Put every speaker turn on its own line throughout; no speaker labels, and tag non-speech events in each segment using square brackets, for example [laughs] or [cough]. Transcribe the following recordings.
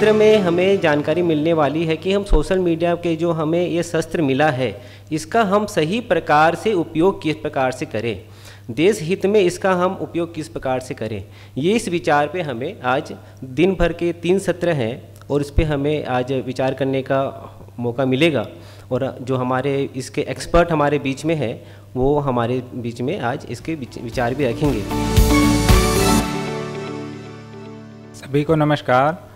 क्षेत्र में हमें जानकारी मिलने वाली है कि हम सोशल मीडिया के जो हमें ये शस्त्र मिला है इसका हम सही प्रकार से उपयोग किस प्रकार से करें देश हित में इसका हम उपयोग किस प्रकार से करें ये इस विचार पे हमें आज दिन भर के तीन सत्र हैं और इस पर हमें आज विचार करने का मौका मिलेगा और जो हमारे इसके एक्सपर्ट हमारे बीच में है वो हमारे बीच में आज इसके विचार भी रखेंगे सभी को नमस्कार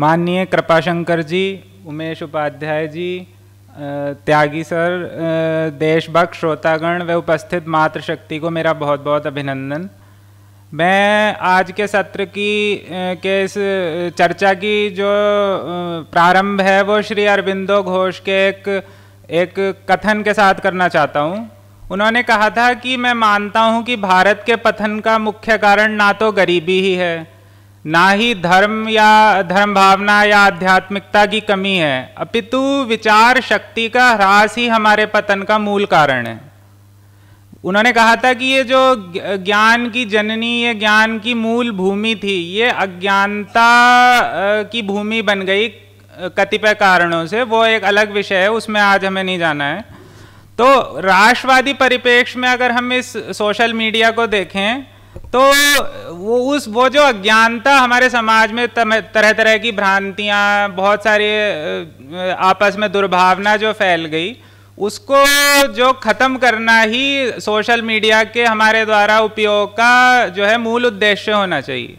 माननीय कृपाशंकर जी उमेश उपाध्याय जी त्यागी सर देशभक्त श्रोतागण व उपस्थित मातृशक्ति को मेरा बहुत बहुत अभिनंदन मैं आज के सत्र की के इस चर्चा की जो प्रारंभ है वो श्री अरविंदो घोष के एक एक कथन के साथ करना चाहता हूँ उन्होंने कहा था कि मैं मानता हूँ कि भारत के पतन का मुख्य कारण ना तो गरीबी ही है ना ही धर्म या धर्म भावना या आध्यात्मिकता की कमी है अपितु विचार शक्ति का ह्रास ही हमारे पतन का मूल कारण है उन्होंने कहा था कि ये जो ज्ञान की जननी ये ज्ञान की मूल भूमि थी ये अज्ञानता की भूमि बन गई कतिपय कारणों से वो एक अलग विषय है उसमें आज हमें नहीं जाना है तो राष्ट्रवादी परिपेक्ष में अगर हम इस सोशल मीडिया को देखें तो वो उस वो जो अज्ञानता हमारे समाज में तरह तरह की भ्रांतियाँ बहुत सारी आपस में दुर्भावना जो फैल गई उसको जो ख़त्म करना ही सोशल मीडिया के हमारे द्वारा उपयोग का जो है मूल उद्देश्य होना चाहिए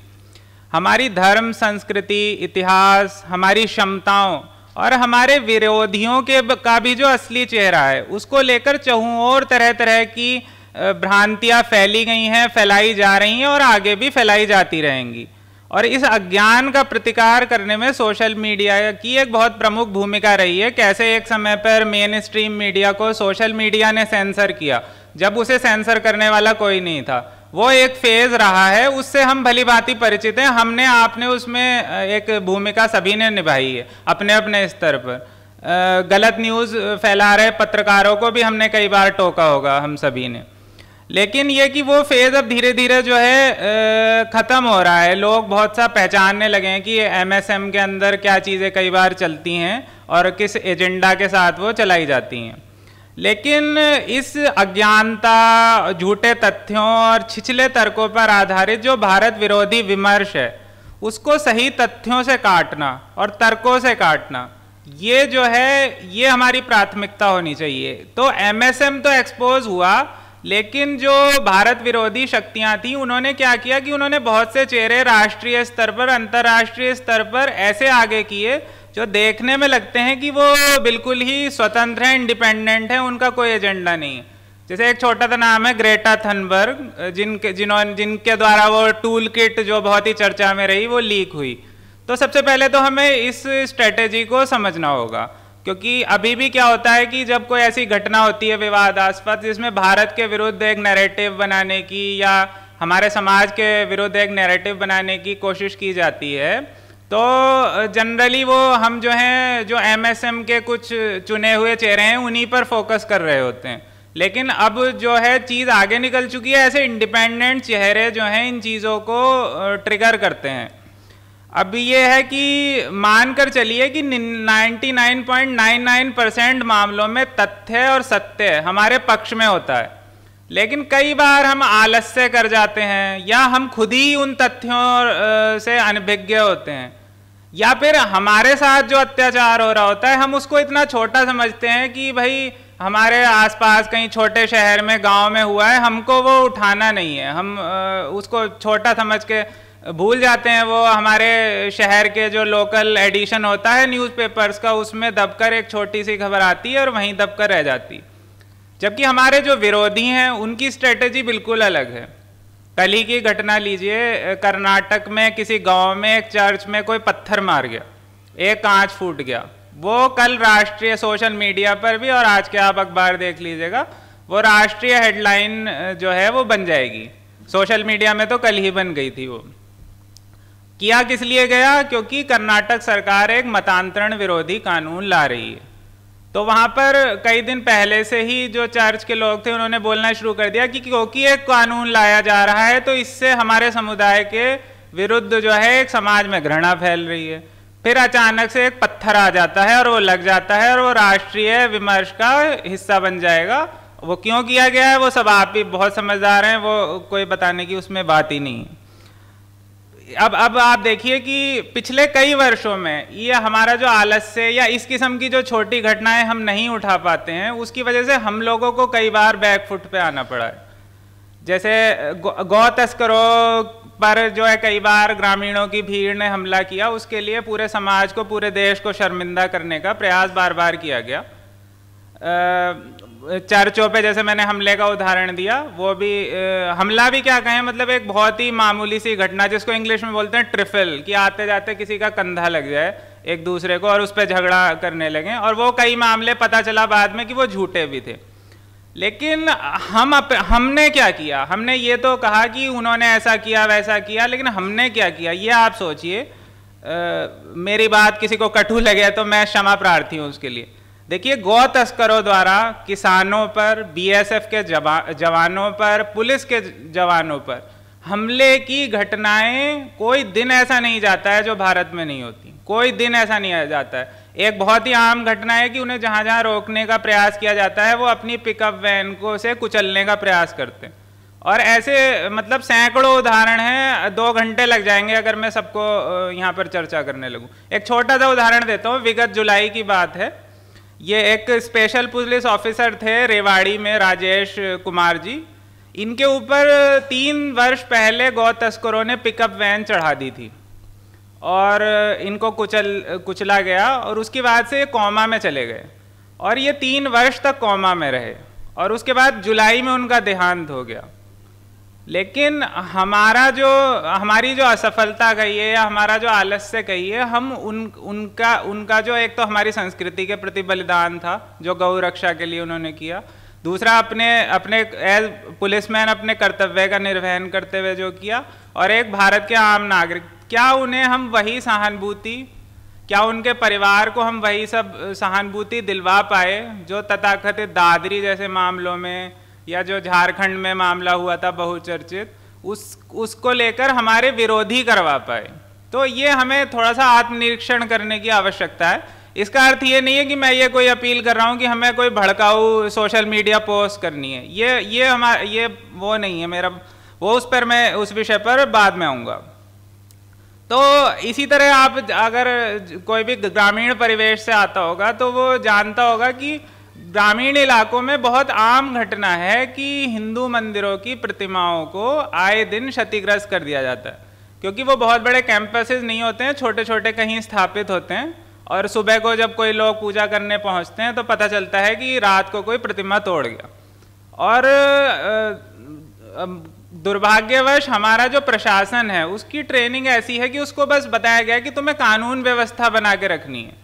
हमारी धर्म संस्कृति इतिहास हमारी क्षमताओं और हमारे विरोधियों के का भी जो असली चेहरा है उसको लेकर चहुओं और तरह तरह की भ्रांतियां फैली गई हैं फैलाई जा रही हैं और आगे भी फैलाई जाती रहेंगी और इस अज्ञान का प्रतिकार करने में सोशल मीडिया की एक बहुत प्रमुख भूमिका रही है कैसे एक समय पर मेन स्ट्रीम मीडिया को सोशल मीडिया ने सेंसर किया जब उसे सेंसर करने वाला कोई नहीं था वो एक फेज रहा है उससे हम भली भांति परिचित हैं हमने आपने उसमें एक भूमिका सभी ने निभाई है अपने अपने स्तर पर गलत न्यूज़ फैला रहे पत्रकारों को भी हमने कई बार टोका होगा हम सभी ने लेकिन ये कि वो फेज़ अब धीरे धीरे जो है ख़त्म हो रहा है लोग बहुत सा पहचानने लगे हैं कि एमएसएम के अंदर क्या चीज़ें कई बार चलती हैं और किस एजेंडा के साथ वो चलाई जाती हैं लेकिन इस अज्ञानता झूठे तथ्यों और छिछले तर्कों पर आधारित जो भारत विरोधी विमर्श है उसको सही तथ्यों से काटना और तर्कों से काटना ये जो है ये हमारी प्राथमिकता होनी चाहिए तो एमएसएम तो एक्सपोज हुआ लेकिन जो भारत विरोधी शक्तियां थीं उन्होंने क्या किया कि उन्होंने बहुत से चेहरे राष्ट्रीय स्तर पर अंतर्राष्ट्रीय स्तर पर ऐसे आगे किए जो देखने में लगते हैं कि वो बिल्कुल ही स्वतंत्र हैं इंडिपेंडेंट हैं उनका कोई एजेंडा नहीं है जैसे एक छोटा सा नाम है ग्रेटा थनबर्ग जिनके जिन्होंने जिनके द्वारा वो टूल किट जो बहुत ही चर्चा में रही वो लीक हुई तो सबसे पहले तो हमें इस स्ट्रेटेजी को समझना होगा क्योंकि अभी भी क्या होता है कि जब कोई ऐसी घटना होती है विवादास्पद जिसमें भारत के विरुद्ध एक नैरेटिव बनाने की या हमारे समाज के विरुद्ध एक नैरेटिव बनाने की कोशिश की जाती है तो जनरली वो हम जो हैं जो एमएसएम के कुछ चुने हुए चेहरे हैं उन्हीं पर फोकस कर रहे होते हैं लेकिन अब जो है चीज़ आगे निकल चुकी है ऐसे इंडिपेंडेंट चेहरे जो हैं इन चीज़ों को ट्रिगर करते हैं अब ये है कि मानकर चलिए कि 99.99 परसेंट मामलों में तथ्य और सत्य हमारे पक्ष में होता है लेकिन कई बार हम आलस्य कर जाते हैं या हम खुद ही उन तथ्यों से अनभिज्ञ होते हैं या फिर हमारे साथ जो अत्याचार हो रहा होता है हम उसको इतना छोटा समझते हैं कि भाई हमारे आसपास कहीं छोटे शहर में गांव में हुआ है हमको वो उठाना नहीं है हम उसको छोटा समझ के भूल जाते हैं वो हमारे शहर के जो लोकल एडिशन होता है न्यूज़पेपर्स का उसमें दबकर एक छोटी सी खबर आती है और वहीं दबकर रह जाती जबकि हमारे जो विरोधी हैं उनकी स्ट्रेटजी बिल्कुल अलग है कल ही की घटना लीजिए कर्नाटक में किसी गांव में एक चर्च में कोई पत्थर मार गया एक कांच फूट गया वो कल राष्ट्रीय सोशल मीडिया पर भी और आज के आप अखबार देख लीजिएगा वो राष्ट्रीय हेडलाइन जो है वो बन जाएगी सोशल मीडिया में तो कल ही बन गई थी वो किया किस लिए गया क्योंकि कर्नाटक सरकार एक मतांतरण विरोधी कानून ला रही है तो वहाँ पर कई दिन पहले से ही जो चर्च के लोग थे उन्होंने बोलना शुरू कर दिया कि क्योंकि एक कानून लाया जा रहा है तो इससे हमारे समुदाय के विरुद्ध जो है एक समाज में घृणा फैल रही है फिर अचानक से एक पत्थर आ जाता है और वो लग जाता है और वो राष्ट्रीय विमर्श का हिस्सा बन जाएगा वो क्यों किया गया है वो सब आप भी बहुत समझदार हैं वो कोई बताने की उसमें बात ही नहीं है अब अब आप देखिए कि पिछले कई वर्षों में ये हमारा जो आलस्य या इस किस्म की जो छोटी घटनाएं हम नहीं उठा पाते हैं उसकी वजह से हम लोगों को कई बार बैक फुट पे आना पड़ा है जैसे गौ तस्करों पर जो है कई बार ग्रामीणों की भीड़ ने हमला किया उसके लिए पूरे समाज को पूरे देश को शर्मिंदा करने का प्रयास बार बार किया गया आ, चर्चों चौपे जैसे मैंने हमले का उदाहरण दिया वो भी हमला भी क्या कहें मतलब एक बहुत ही मामूली सी घटना जिसको इंग्लिश में बोलते हैं ट्रिफल कि आते जाते किसी का कंधा लग जाए एक दूसरे को और उस पर झगड़ा करने लगे और वो कई मामले पता चला बाद में कि वो झूठे भी थे लेकिन हम अप, हमने क्या किया हमने ये तो कहा कि उन्होंने ऐसा किया वैसा किया लेकिन हमने क्या किया ये आप सोचिए मेरी बात किसी को कटु लगे तो मैं क्षमा प्रार्थी हूँ उसके लिए देखिए गौ तस्करों द्वारा किसानों पर बीएसएफ के जवा, जवानों पर पुलिस के जवानों पर हमले की घटनाएं कोई दिन ऐसा नहीं जाता है जो भारत में नहीं होती कोई दिन ऐसा नहीं जाता है एक बहुत ही आम घटना है कि उन्हें जहां जहां रोकने का प्रयास किया जाता है वो अपनी पिकअप वैन को से कुचलने का प्रयास करते हैं और ऐसे मतलब सैकड़ों उदाहरण हैं दो घंटे लग जाएंगे अगर मैं सबको यहाँ पर चर्चा करने लगूँ एक छोटा सा उदाहरण देता हूँ विगत जुलाई की बात है ये एक स्पेशल पुलिस ऑफिसर थे रेवाड़ी में राजेश कुमार जी इनके ऊपर तीन वर्ष पहले गौ तस्करों ने पिकअप वैन चढ़ा दी थी और इनको कुचल कुचला गया और उसके बाद से कोमा में चले गए और ये तीन वर्ष तक कोमा में रहे और उसके बाद जुलाई में उनका देहांत हो गया लेकिन हमारा जो हमारी जो असफलता कहिए या हमारा जो आलस्य कहिए हम उन उनका उनका जो एक तो हमारी संस्कृति के प्रति बलिदान था जो गौ रक्षा के लिए उन्होंने किया दूसरा अपने अपने एज पुलिसमैन अपने कर्तव्य का निर्वहन करते हुए जो किया और एक भारत के आम नागरिक क्या उन्हें हम वही सहानुभूति क्या उनके परिवार को हम वही सब सहानुभूति दिलवा पाए जो तथाकथित दादरी जैसे मामलों में या जो झारखंड में मामला हुआ था बहुचर्चित उस उसको लेकर हमारे विरोधी करवा पाए तो ये हमें थोड़ा सा आत्मनिरीक्षण करने की आवश्यकता है इसका अर्थ ये नहीं है कि मैं ये कोई अपील कर रहा हूँ कि हमें कोई भड़काऊ सोशल मीडिया पोस्ट करनी है ये ये हमारा ये वो नहीं है मेरा वो उस पर मैं उस विषय पर बाद में आऊँगा तो इसी तरह आप अगर कोई भी ग्रामीण परिवेश से आता होगा तो वो जानता होगा कि ग्रामीण इलाकों में बहुत आम घटना है कि हिंदू मंदिरों की प्रतिमाओं को आए दिन क्षतिग्रस्त कर दिया जाता है क्योंकि वो बहुत बड़े कैंपसेस नहीं होते हैं छोटे छोटे कहीं स्थापित होते हैं और सुबह को जब कोई लोग पूजा करने पहुंचते हैं तो पता चलता है कि रात को कोई प्रतिमा तोड़ गया और दुर्भाग्यवश हमारा जो प्रशासन है उसकी ट्रेनिंग ऐसी है कि उसको बस बताया गया कि तुम्हें कानून व्यवस्था बना के रखनी है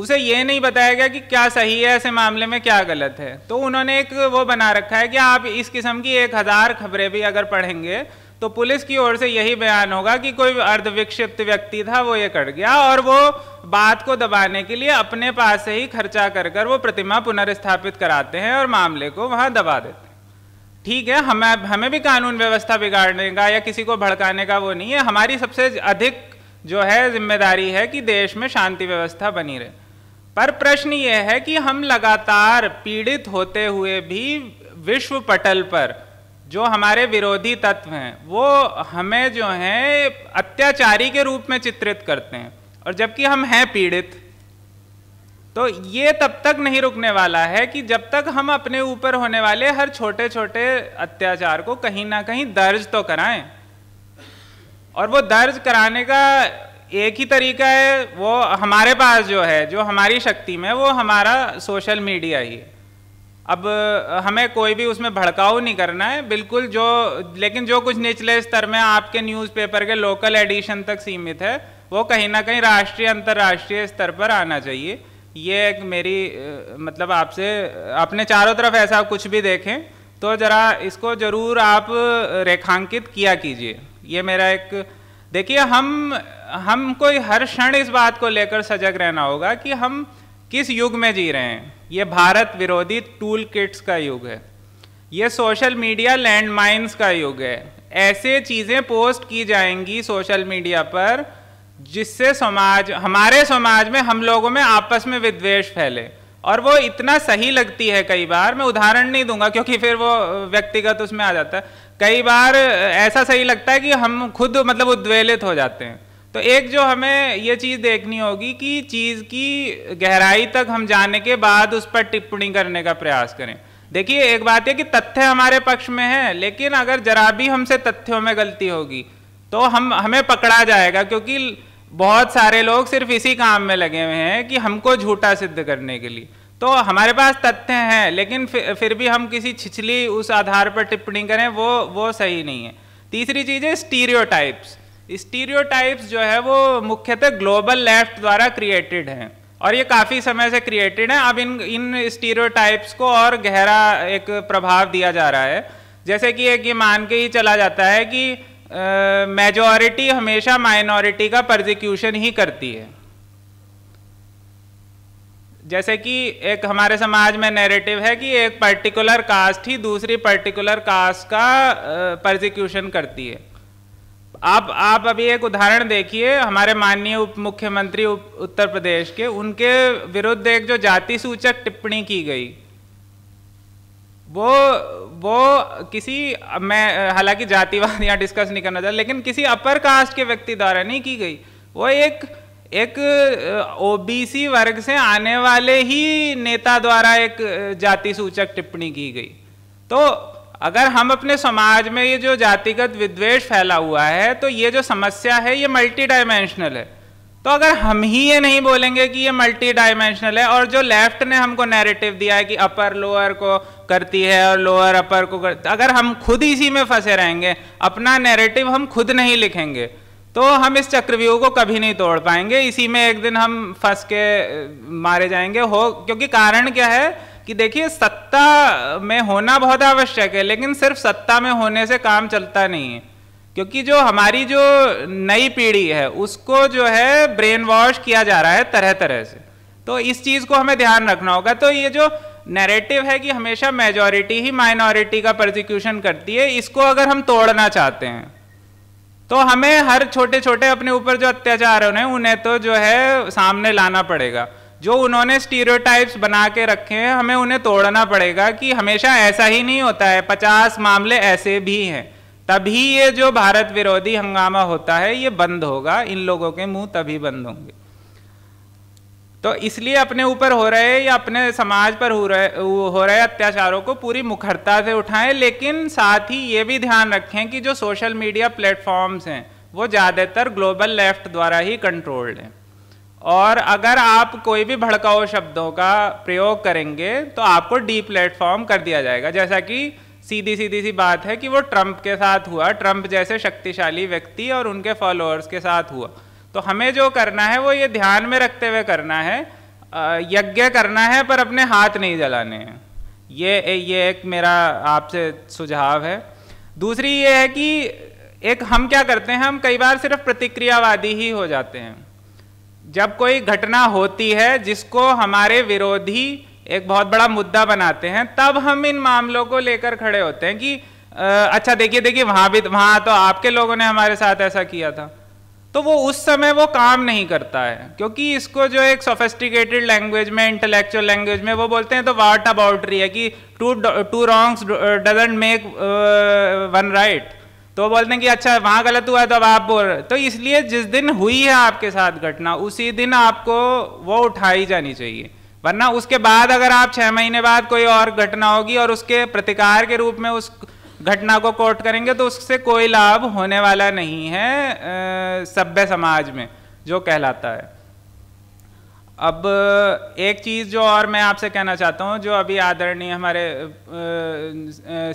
उसे ये नहीं बताया गया कि क्या सही है ऐसे मामले में क्या गलत है तो उन्होंने एक वो बना रखा है कि आप इस किस्म की एक हज़ार खबरें भी अगर पढ़ेंगे तो पुलिस की ओर से यही बयान होगा कि कोई अर्धविक्षिप्त व्यक्ति था वो ये कट गया और वो बात को दबाने के लिए अपने पास से ही खर्चा कर कर वो प्रतिमा पुनर्स्थापित कराते हैं और मामले को वहाँ दबा देते हैं ठीक है हमें हमें भी कानून व्यवस्था बिगाड़ने का या किसी को भड़काने का वो नहीं है हमारी सबसे अधिक जो है जिम्मेदारी है कि देश में शांति व्यवस्था बनी रहे पर प्रश्न यह है कि हम लगातार पीड़ित होते हुए भी विश्व पटल पर जो हमारे विरोधी तत्व हैं वो हमें जो है अत्याचारी के रूप में चित्रित करते हैं और जबकि हम हैं पीड़ित तो ये तब तक नहीं रुकने वाला है कि जब तक हम अपने ऊपर होने वाले हर छोटे छोटे अत्याचार को कहीं ना कहीं दर्ज तो कराएं और वो दर्ज कराने का एक ही तरीका है वो हमारे पास जो है जो हमारी शक्ति में वो हमारा सोशल मीडिया ही है अब हमें कोई भी उसमें भड़काऊ नहीं करना है बिल्कुल जो लेकिन जो कुछ निचले स्तर में आपके न्यूज़पेपर के लोकल एडिशन तक सीमित है वो कहीं ना कहीं राष्ट्रीय अंतर्राष्ट्रीय स्तर पर आना चाहिए ये एक मेरी मतलब आपसे अपने चारों तरफ ऐसा कुछ भी देखें तो ज़रा इसको ज़रूर आप रेखांकित किया कीजिए ये मेरा एक देखिए हम हमको हर क्षण इस बात को लेकर सजग रहना होगा कि हम किस युग में जी रहे हैं ये भारत विरोधी टूल किट्स का युग है ये सोशल मीडिया लैंडमाइंस का युग है ऐसे चीज़ें पोस्ट की जाएंगी सोशल मीडिया पर जिससे समाज हमारे समाज में हम लोगों में आपस में विद्वेष फैले और वो इतना सही लगती है कई बार मैं उदाहरण नहीं दूंगा क्योंकि फिर वो व्यक्तिगत उसमें आ जाता है कई बार ऐसा सही लगता है कि हम खुद मतलब उद्वेलित हो जाते हैं तो एक जो हमें ये चीज़ देखनी होगी कि चीज़ की गहराई तक हम जाने के बाद उस पर टिप्पणी करने का प्रयास करें देखिए एक बात है कि तथ्य हमारे पक्ष में है लेकिन अगर जरा भी हमसे तथ्यों में गलती होगी तो हम हमें पकड़ा जाएगा क्योंकि बहुत सारे लोग सिर्फ इसी काम में लगे हुए हैं कि हमको झूठा सिद्ध करने के लिए तो हमारे पास तथ्य हैं लेकिन फिर फिर भी हम किसी छिछली उस आधार पर टिप्पणी करें वो वो सही नहीं है तीसरी चीज़ है स्टीरियोटाइप्स स्टीरियोटाइप्स जो है वो मुख्यतः ग्लोबल लेफ्ट द्वारा क्रिएटेड हैं और ये काफ़ी समय से क्रिएटेड हैं अब इन इन स्टीरियोटाइप्स को और गहरा एक प्रभाव दिया जा रहा है जैसे कि एक ये मान के ही चला जाता है कि मेजॉरिटी हमेशा माइनॉरिटी का प्रजिक्यूशन ही करती है जैसे कि एक हमारे समाज में नैरेटिव है कि एक पर्टिकुलर कास्ट ही दूसरी पर्टिकुलर कास्ट का प्रोजिक्यूशन करती है आप आप अभी एक उदाहरण देखिए हमारे माननीय उप मुख्यमंत्री उप, उत्तर प्रदेश के उनके विरुद्ध एक जो जाति सूचक टिप्पणी की गई वो वो किसी मैं हालांकि जातिवाद यहाँ डिस्कस नहीं करना चाहता लेकिन किसी अपर कास्ट के व्यक्ति द्वारा नहीं की गई वो एक एक ओबीसी वर्ग से आने वाले ही नेता द्वारा एक जाति सूचक टिप्पणी की गई तो अगर हम अपने समाज में ये जो जातिगत विद्वेष फैला हुआ है तो ये जो समस्या है ये मल्टी डायमेंशनल है तो अगर हम ही ये नहीं बोलेंगे कि ये मल्टी डायमेंशनल है और जो लेफ्ट ने हमको नैरेटिव दिया है कि अपर लोअर को करती है और लोअर अपर को कर... अगर हम खुद इसी में फंसे रहेंगे अपना नैरेटिव हम खुद नहीं लिखेंगे तो हम इस चक्रव्यूह को कभी नहीं तोड़ पाएंगे इसी में एक दिन हम फंस के मारे जाएंगे हो क्योंकि कारण क्या है कि देखिए सत्ता में होना बहुत आवश्यक है लेकिन सिर्फ सत्ता में होने से काम चलता नहीं है क्योंकि जो हमारी जो नई पीढ़ी है उसको जो है ब्रेन वॉश किया जा रहा है तरह तरह से तो इस चीज़ को हमें ध्यान रखना होगा तो ये जो नैरेटिव है कि हमेशा मेजॉरिटी ही माइनॉरिटी का प्रोजिक्यूशन करती है इसको अगर हम तोड़ना चाहते हैं तो हमें हर छोटे छोटे अपने ऊपर जो अत्याचार होने उन्हें तो जो है सामने लाना पड़ेगा जो उन्होंने स्टीरियोटाइप्स बना के रखे हैं हमें उन्हें तोड़ना पड़ेगा कि हमेशा ऐसा ही नहीं होता है पचास मामले ऐसे भी हैं तभी ये जो भारत विरोधी हंगामा होता है ये बंद होगा इन लोगों के मुंह तभी बंद होंगे तो इसलिए अपने ऊपर हो रहे या अपने समाज पर हो रहे हो रहे अत्याचारों को पूरी मुखरता से उठाएं लेकिन साथ ही ये भी ध्यान रखें कि जो सोशल मीडिया प्लेटफॉर्म्स हैं वो ज़्यादातर ग्लोबल लेफ्ट द्वारा ही कंट्रोल्ड हैं और अगर आप कोई भी भड़काऊ शब्दों का प्रयोग करेंगे तो आपको डी प्लेटफॉर्म कर दिया जाएगा जैसा कि सीधी सीधी सी बात है कि वो ट्रंप के साथ हुआ ट्रंप जैसे शक्तिशाली व्यक्ति और उनके फॉलोअर्स के साथ हुआ तो हमें जो करना है वो ये ध्यान में रखते हुए करना है यज्ञ करना है पर अपने हाथ नहीं जलाने हैं ये ये एक मेरा आपसे सुझाव है दूसरी ये है कि एक हम क्या करते हैं हम कई बार सिर्फ प्रतिक्रियावादी ही हो जाते हैं जब कोई घटना होती है जिसको हमारे विरोधी एक बहुत बड़ा मुद्दा बनाते हैं तब हम इन मामलों को लेकर खड़े होते हैं कि अच्छा देखिए देखिए वहाँ भी वहाँ तो आपके लोगों ने हमारे साथ ऐसा किया था तो वो उस समय वो काम नहीं करता है क्योंकि इसको जो एक सोफेस्टिकेटेड लैंग्वेज में इंटेलेक्चुअल लैंग्वेज में वो बोलते हैं तो वाट अबाउटरी है कि two two wrongs doesn't make one right तो बोलते हैं कि अच्छा वहाँ गलत हुआ है तो अब आप बोल रहे तो इसलिए जिस दिन हुई है आपके साथ घटना उसी दिन आपको वो उठाई जानी चाहिए वरना उसके बाद अगर आप छः महीने बाद कोई और घटना होगी और उसके प्रतिकार के रूप में उस घटना को कोर्ट करेंगे तो उससे कोई लाभ होने वाला नहीं है सभ्य समाज में जो कहलाता है अब एक चीज़ जो और मैं आपसे कहना चाहता हूँ जो अभी आदरणीय हमारे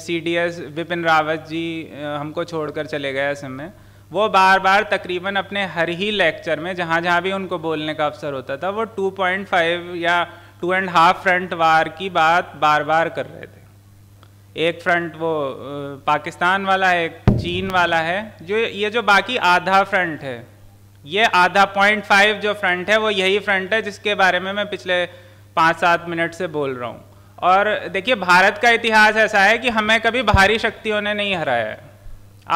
C D S Vipin Rawat ji हमको छोड़कर चले गए इस समय वो बार बार तकरीबन अपने हर ही लेक्चर में जहाँ जहाँ भी उनको बोलने का अवसर होता था वो 2.5 या two and half front war की बात बार बार कर रहे थे एक फ्रंट वो पाकिस्तान वाला है एक चीन वाला है जो ये जो बाकी आधा फ्रंट है ये आधा पॉइंट फाइव जो फ्रंट है वो यही फ्रंट है जिसके बारे में मैं पिछले पाँच सात मिनट से बोल रहा हूँ और देखिए भारत का इतिहास ऐसा है कि हमें कभी बाहरी शक्तियों ने नहीं हराया है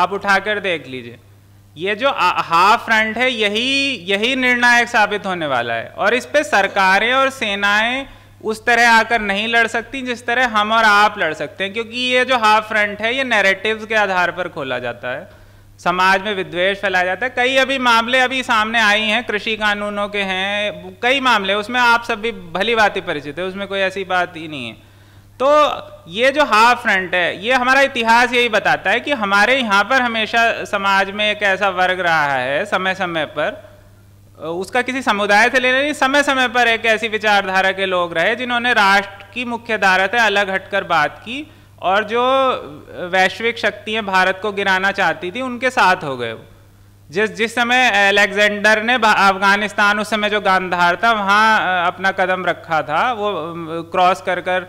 आप उठाकर देख लीजिए ये जो हाफ फ्रंट है यही यही निर्णायक साबित होने वाला है और इस पर सरकारें और सेनाएं उस तरह आकर नहीं लड़ सकती जिस तरह हम और आप लड़ सकते हैं क्योंकि ये जो हाफ फ्रंट है ये नैरेटिव्स के आधार पर खोला जाता है समाज में विद्वेष फैलाया जाता है कई अभी मामले अभी सामने आई हैं कृषि कानूनों के हैं कई मामले उसमें आप सब भी भली बात ही परिचित है उसमें कोई ऐसी बात ही नहीं है तो ये जो हाफ फ्रंट है ये हमारा इतिहास यही बताता है कि हमारे यहाँ पर हमेशा समाज में एक ऐसा वर्ग रहा है समय समय पर उसका किसी समुदाय से लेना नहीं समय समय पर एक ऐसी विचारधारा के लोग रहे जिन्होंने राष्ट्र की मुख्य धारा से अलग हटकर बात की और जो वैश्विक शक्तियाँ भारत को गिराना चाहती थी उनके साथ हो गए जिस जिस समय अलेक्जेंडर ने अफगानिस्तान उस समय जो गांधार था वहाँ अपना कदम रखा था वो क्रॉस कर कर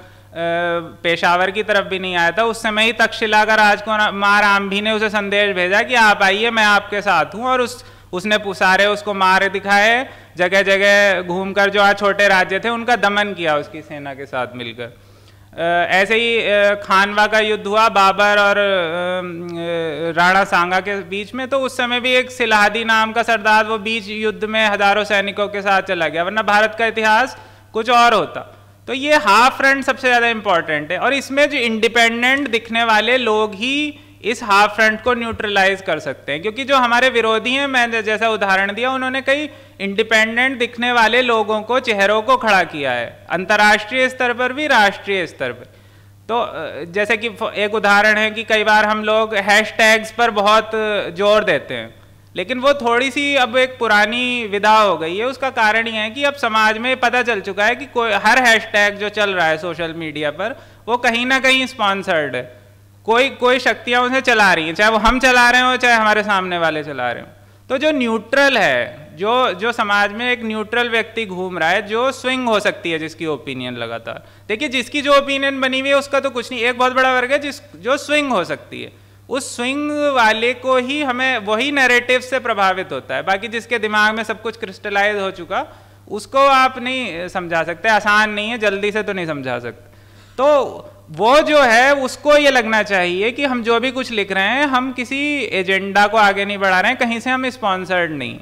पेशावर की तरफ भी नहीं आया था उस समय ही तक्षशिला का राजकुमार माँ भी ने उसे संदेश भेजा कि आप आइए मैं आपके साथ हूँ और उस उसने पुसारे उसको मारे दिखाए जगह जगह घूमकर जो आज छोटे राज्य थे उनका दमन किया उसकी सेना के साथ मिलकर ऐसे ही खानवा का युद्ध हुआ बाबर और राणा सांगा के बीच में तो उस समय भी एक सिलाहादी नाम का सरदार वो बीच युद्ध में हजारों सैनिकों के साथ चला गया वरना भारत का इतिहास कुछ और होता तो ये हाफ फ्रंट सबसे ज़्यादा इम्पॉर्टेंट है और इसमें जो इंडिपेंडेंट दिखने वाले लोग ही इस हाफ फ्रंट को न्यूट्रलाइज कर सकते हैं क्योंकि जो हमारे विरोधी हैं मैंने जैसा उदाहरण दिया उन्होंने कई इंडिपेंडेंट दिखने वाले लोगों को चेहरों को खड़ा किया है अंतर्राष्ट्रीय स्तर पर भी राष्ट्रीय स्तर पर तो जैसे कि एक उदाहरण है कि कई बार हम लोग हैश पर बहुत जोर देते हैं लेकिन वो थोड़ी सी अब एक पुरानी विधा हो गई है उसका कारण यह है कि अब समाज में पता चल चुका है कि कोई हर हैशटैग जो चल रहा है सोशल मीडिया पर वो कहीं ना कहीं स्पॉन्सर्ड है कोई कोई शक्तियाँ उसे चला रही हैं चाहे वो हम चला रहे हो चाहे हमारे सामने वाले चला रहे हों तो जो न्यूट्रल है जो जो समाज में एक न्यूट्रल व्यक्ति घूम रहा है जो स्विंग हो सकती है जिसकी ओपिनियन लगातार देखिए जिसकी जो ओपिनियन बनी हुई है उसका तो कुछ नहीं एक बहुत बड़ा वर्ग है जिस जो स्विंग हो सकती है उस स्विंग वाले को ही हमें वही नैरेटिव से प्रभावित होता है बाकी जिसके दिमाग में सब कुछ क्रिस्टलाइज हो चुका उसको आप नहीं समझा सकते आसान नहीं है जल्दी से तो नहीं समझा सकते तो वो जो है उसको ये लगना चाहिए कि हम जो भी कुछ लिख रहे हैं हम किसी एजेंडा को आगे नहीं बढ़ा रहे हैं कहीं से हम स्पॉन्सर्ड नहीं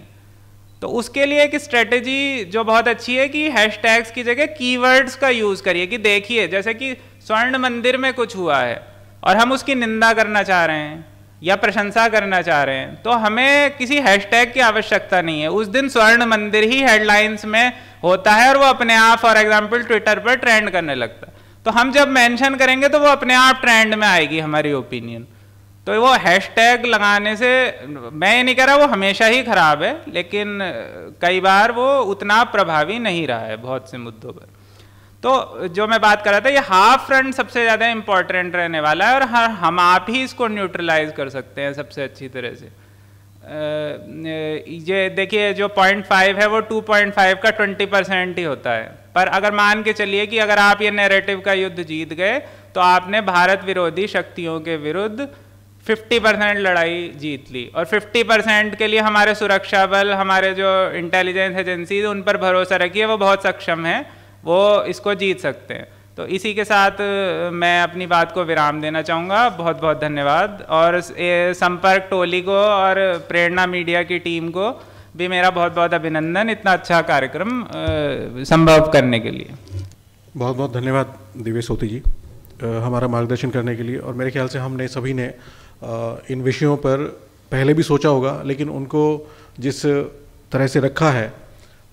तो उसके लिए एक स्ट्रेटेजी जो बहुत अच्छी है कि हैश की जगह कीवर्ड्स का यूज़ करिए कि देखिए जैसे कि स्वर्ण मंदिर में कुछ हुआ है और हम उसकी निंदा करना चाह रहे हैं या प्रशंसा करना चाह रहे हैं तो हमें किसी हैशटैग की आवश्यकता नहीं है उस दिन स्वर्ण मंदिर ही हेडलाइंस में होता है और वो अपने आप फॉर एग्जाम्पल ट्विटर पर ट्रेंड करने लगता है तो हम जब मेंशन करेंगे तो वो अपने आप ट्रेंड में आएगी हमारी ओपिनियन तो वो हैशटैग लगाने से मैं ये नहीं कह रहा वो हमेशा ही खराब है लेकिन कई बार वो उतना प्रभावी नहीं रहा है बहुत से मुद्दों पर तो जो मैं बात कर रहा था ये हाफ फ्रंट सबसे ज़्यादा इम्पोर्टेंट रहने वाला है और हर हम आप ही इसको न्यूट्रलाइज कर सकते हैं सबसे अच्छी तरह से ये देखिए जो पॉइंट फाइव है वो टू पॉइंट फाइव का ट्वेंटी परसेंट ही होता है पर अगर मान के चलिए कि अगर आप ये नैरेटिव का युद्ध जीत गए तो आपने भारत विरोधी शक्तियों के विरुद्ध 50 परसेंट लड़ाई जीत ली और 50 परसेंट के लिए हमारे सुरक्षा बल हमारे जो इंटेलिजेंस एजेंसी उन पर भरोसा रखिए वो बहुत सक्षम हैं वो इसको जीत सकते हैं तो इसी के साथ मैं अपनी बात को विराम देना चाहूँगा बहुत बहुत धन्यवाद और संपर्क टोली को और प्रेरणा मीडिया की टीम को भी मेरा बहुत बहुत अभिनंदन इतना अच्छा कार्यक्रम संभव
करने के लिए बहुत बहुत धन्यवाद दिव्य सोती जी हमारा मार्गदर्शन करने के लिए और मेरे ख्याल से हमने सभी ने इन विषयों पर पहले भी सोचा होगा लेकिन उनको जिस तरह से रखा है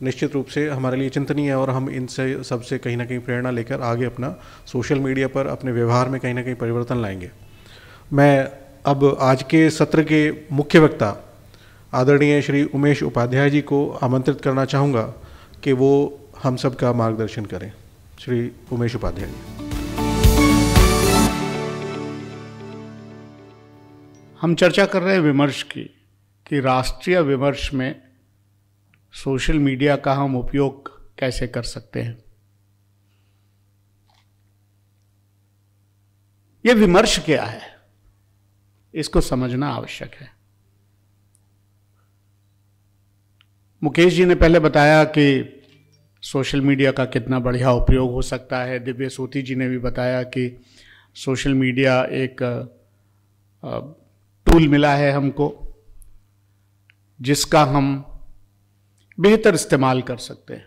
निश्चित रूप से हमारे लिए चिंतनीय है और हम इनसे सबसे कहीं ना कहीं प्रेरणा लेकर आगे अपना सोशल मीडिया पर अपने व्यवहार में कहीं ना कहीं परिवर्तन लाएंगे मैं अब आज के सत्र के मुख्य वक्ता आदरणीय श्री उमेश उपाध्याय जी को आमंत्रित करना चाहूँगा कि वो हम सब का मार्गदर्शन करें श्री उमेश उपाध्याय जी हम चर्चा कर रहे हैं विमर्श की कि
राष्ट्रीय विमर्श में सोशल मीडिया का हम उपयोग कैसे कर सकते हैं यह विमर्श क्या है इसको समझना आवश्यक है मुकेश जी ने पहले बताया कि सोशल मीडिया का कितना बढ़िया उपयोग हो सकता है दिव्य सोती जी ने भी बताया कि सोशल मीडिया एक टूल मिला है हमको जिसका हम बेहतर इस्तेमाल कर सकते हैं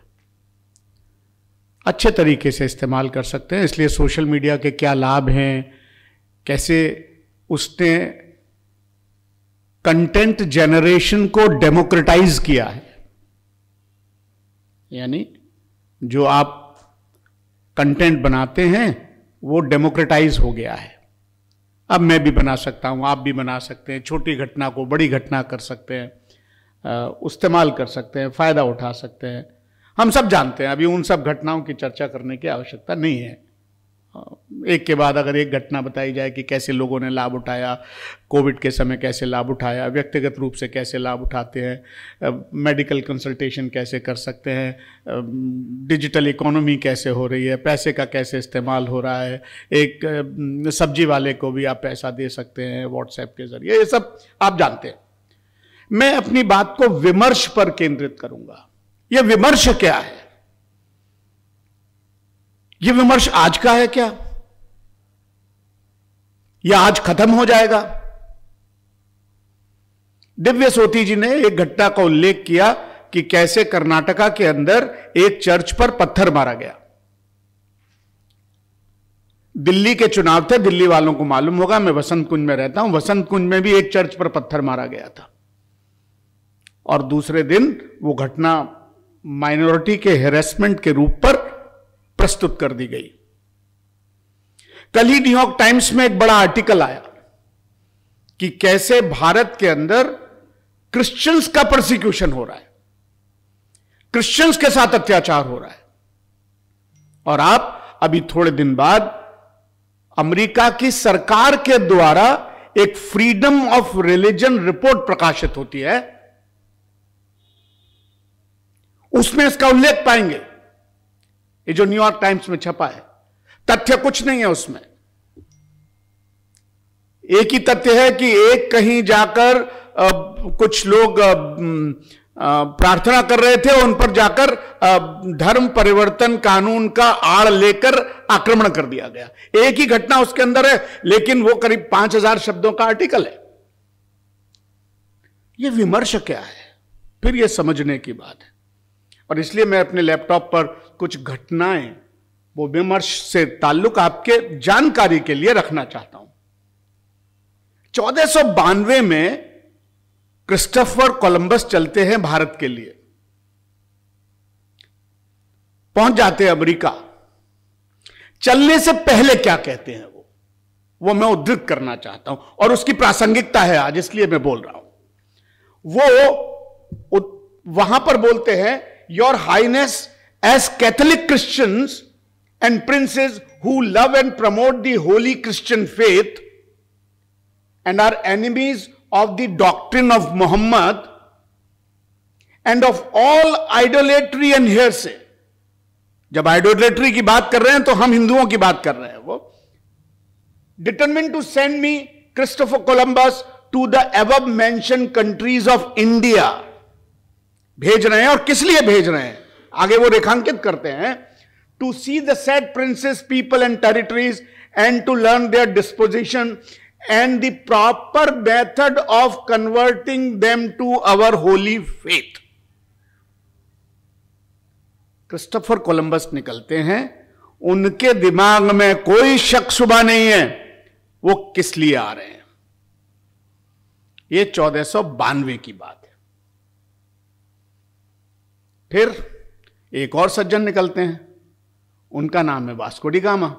अच्छे तरीके से इस्तेमाल कर सकते हैं इसलिए सोशल मीडिया के क्या लाभ हैं कैसे उसने कंटेंट जनरेशन को डेमोक्रेटाइज किया है यानी जो आप कंटेंट बनाते हैं वो डेमोक्रेटाइज हो गया है अब मैं भी बना सकता हूँ आप भी बना सकते हैं छोटी घटना को बड़ी घटना कर सकते हैं इस्तेमाल कर सकते हैं फ़ायदा उठा सकते हैं हम सब जानते हैं अभी उन सब घटनाओं की चर्चा करने की आवश्यकता नहीं है हाँ, एक के बाद अगर एक घटना बताई जाए कि कैसे लोगों ने लाभ उठाया कोविड के समय कैसे लाभ उठाया व्यक्तिगत रूप से कैसे लाभ उठाते हैं मेडिकल कंसल्टेशन कैसे कर सकते हैं डिजिटल इकोनॉमी कैसे हो रही है पैसे का कैसे इस्तेमाल हो रहा है एक सब्जी वाले को भी आप पैसा दे सकते हैं व्हाट्सएप के ज़रिए ये सब आप जानते हैं मैं अपनी बात को विमर्श पर केंद्रित करूंगा ये विमर्श क्या है यह विमर्श आज का है क्या यह आज खत्म हो जाएगा दिव्य सोती जी ने एक घटना का उल्लेख किया कि कैसे कर्नाटका के अंदर एक चर्च पर पत्थर मारा गया दिल्ली के चुनाव थे दिल्ली वालों को मालूम होगा मैं वसंत कुंज में रहता हूं वसंत कुंज में भी एक चर्च पर पत्थर मारा गया था और दूसरे दिन वो घटना माइनॉरिटी के हेरेसमेंट के रूप पर प्रस्तुत कर दी गई कल ही न्यूयॉर्क टाइम्स में एक बड़ा आर्टिकल आया कि कैसे भारत के अंदर क्रिश्चियंस का प्रोसिक्यूशन हो रहा है क्रिश्चियंस के साथ अत्याचार हो रहा है और आप अभी थोड़े दिन बाद अमेरिका की सरकार के द्वारा एक फ्रीडम ऑफ रिलीजन रिपोर्ट प्रकाशित होती है उसमें इसका उल्लेख पाएंगे ये जो न्यूयॉर्क टाइम्स में छपा है तथ्य कुछ नहीं है उसमें एक ही तथ्य है कि एक कहीं जाकर आ, कुछ लोग आ, प्रार्थना कर रहे थे उन पर जाकर आ, धर्म परिवर्तन कानून का आड़ लेकर आक्रमण कर दिया गया एक ही घटना उसके अंदर है लेकिन वो करीब पांच हजार शब्दों का आर्टिकल है ये विमर्श क्या है फिर ये समझने की बात है और इसलिए मैं अपने लैपटॉप पर कुछ घटनाएं वो विमर्श से ताल्लुक आपके जानकारी के लिए रखना चाहता हूं चौदह में क्रिस्टोफर कोलंबस चलते हैं भारत के लिए पहुंच जाते हैं अमेरिका चलने से पहले क्या कहते हैं वो वो मैं उद्धृत करना चाहता हूं और उसकी प्रासंगिकता है आज इसलिए मैं बोल रहा हूं वो वहां पर बोलते हैं your highness As Catholic Christians and princes who love and promote the holy Christian faith and are enemies of the doctrine of Muhammad and of all idolatry and hearsay. जब आइडोलेट्री की बात कर रहे हैं तो हम हिंदुओं की बात कर रहे हैं वो determined to send me Christopher Columbus to the above mentioned countries of India भेज रहे हैं और किस लिए भेज रहे हैं आगे वो रेखांकित करते हैं to see the said princes people and territories and to learn their disposition and the proper method of converting them to our holy faith Christopher Columbus निकलते हैं उनके दिमाग में कोई शक सुबह नहीं है वो किस लिए आ रहे हैं ये चौदह सौ बानवे की बात है फिर एक और सज्जन निकलते हैं उनका नाम है वास्कोडी वास्कोडी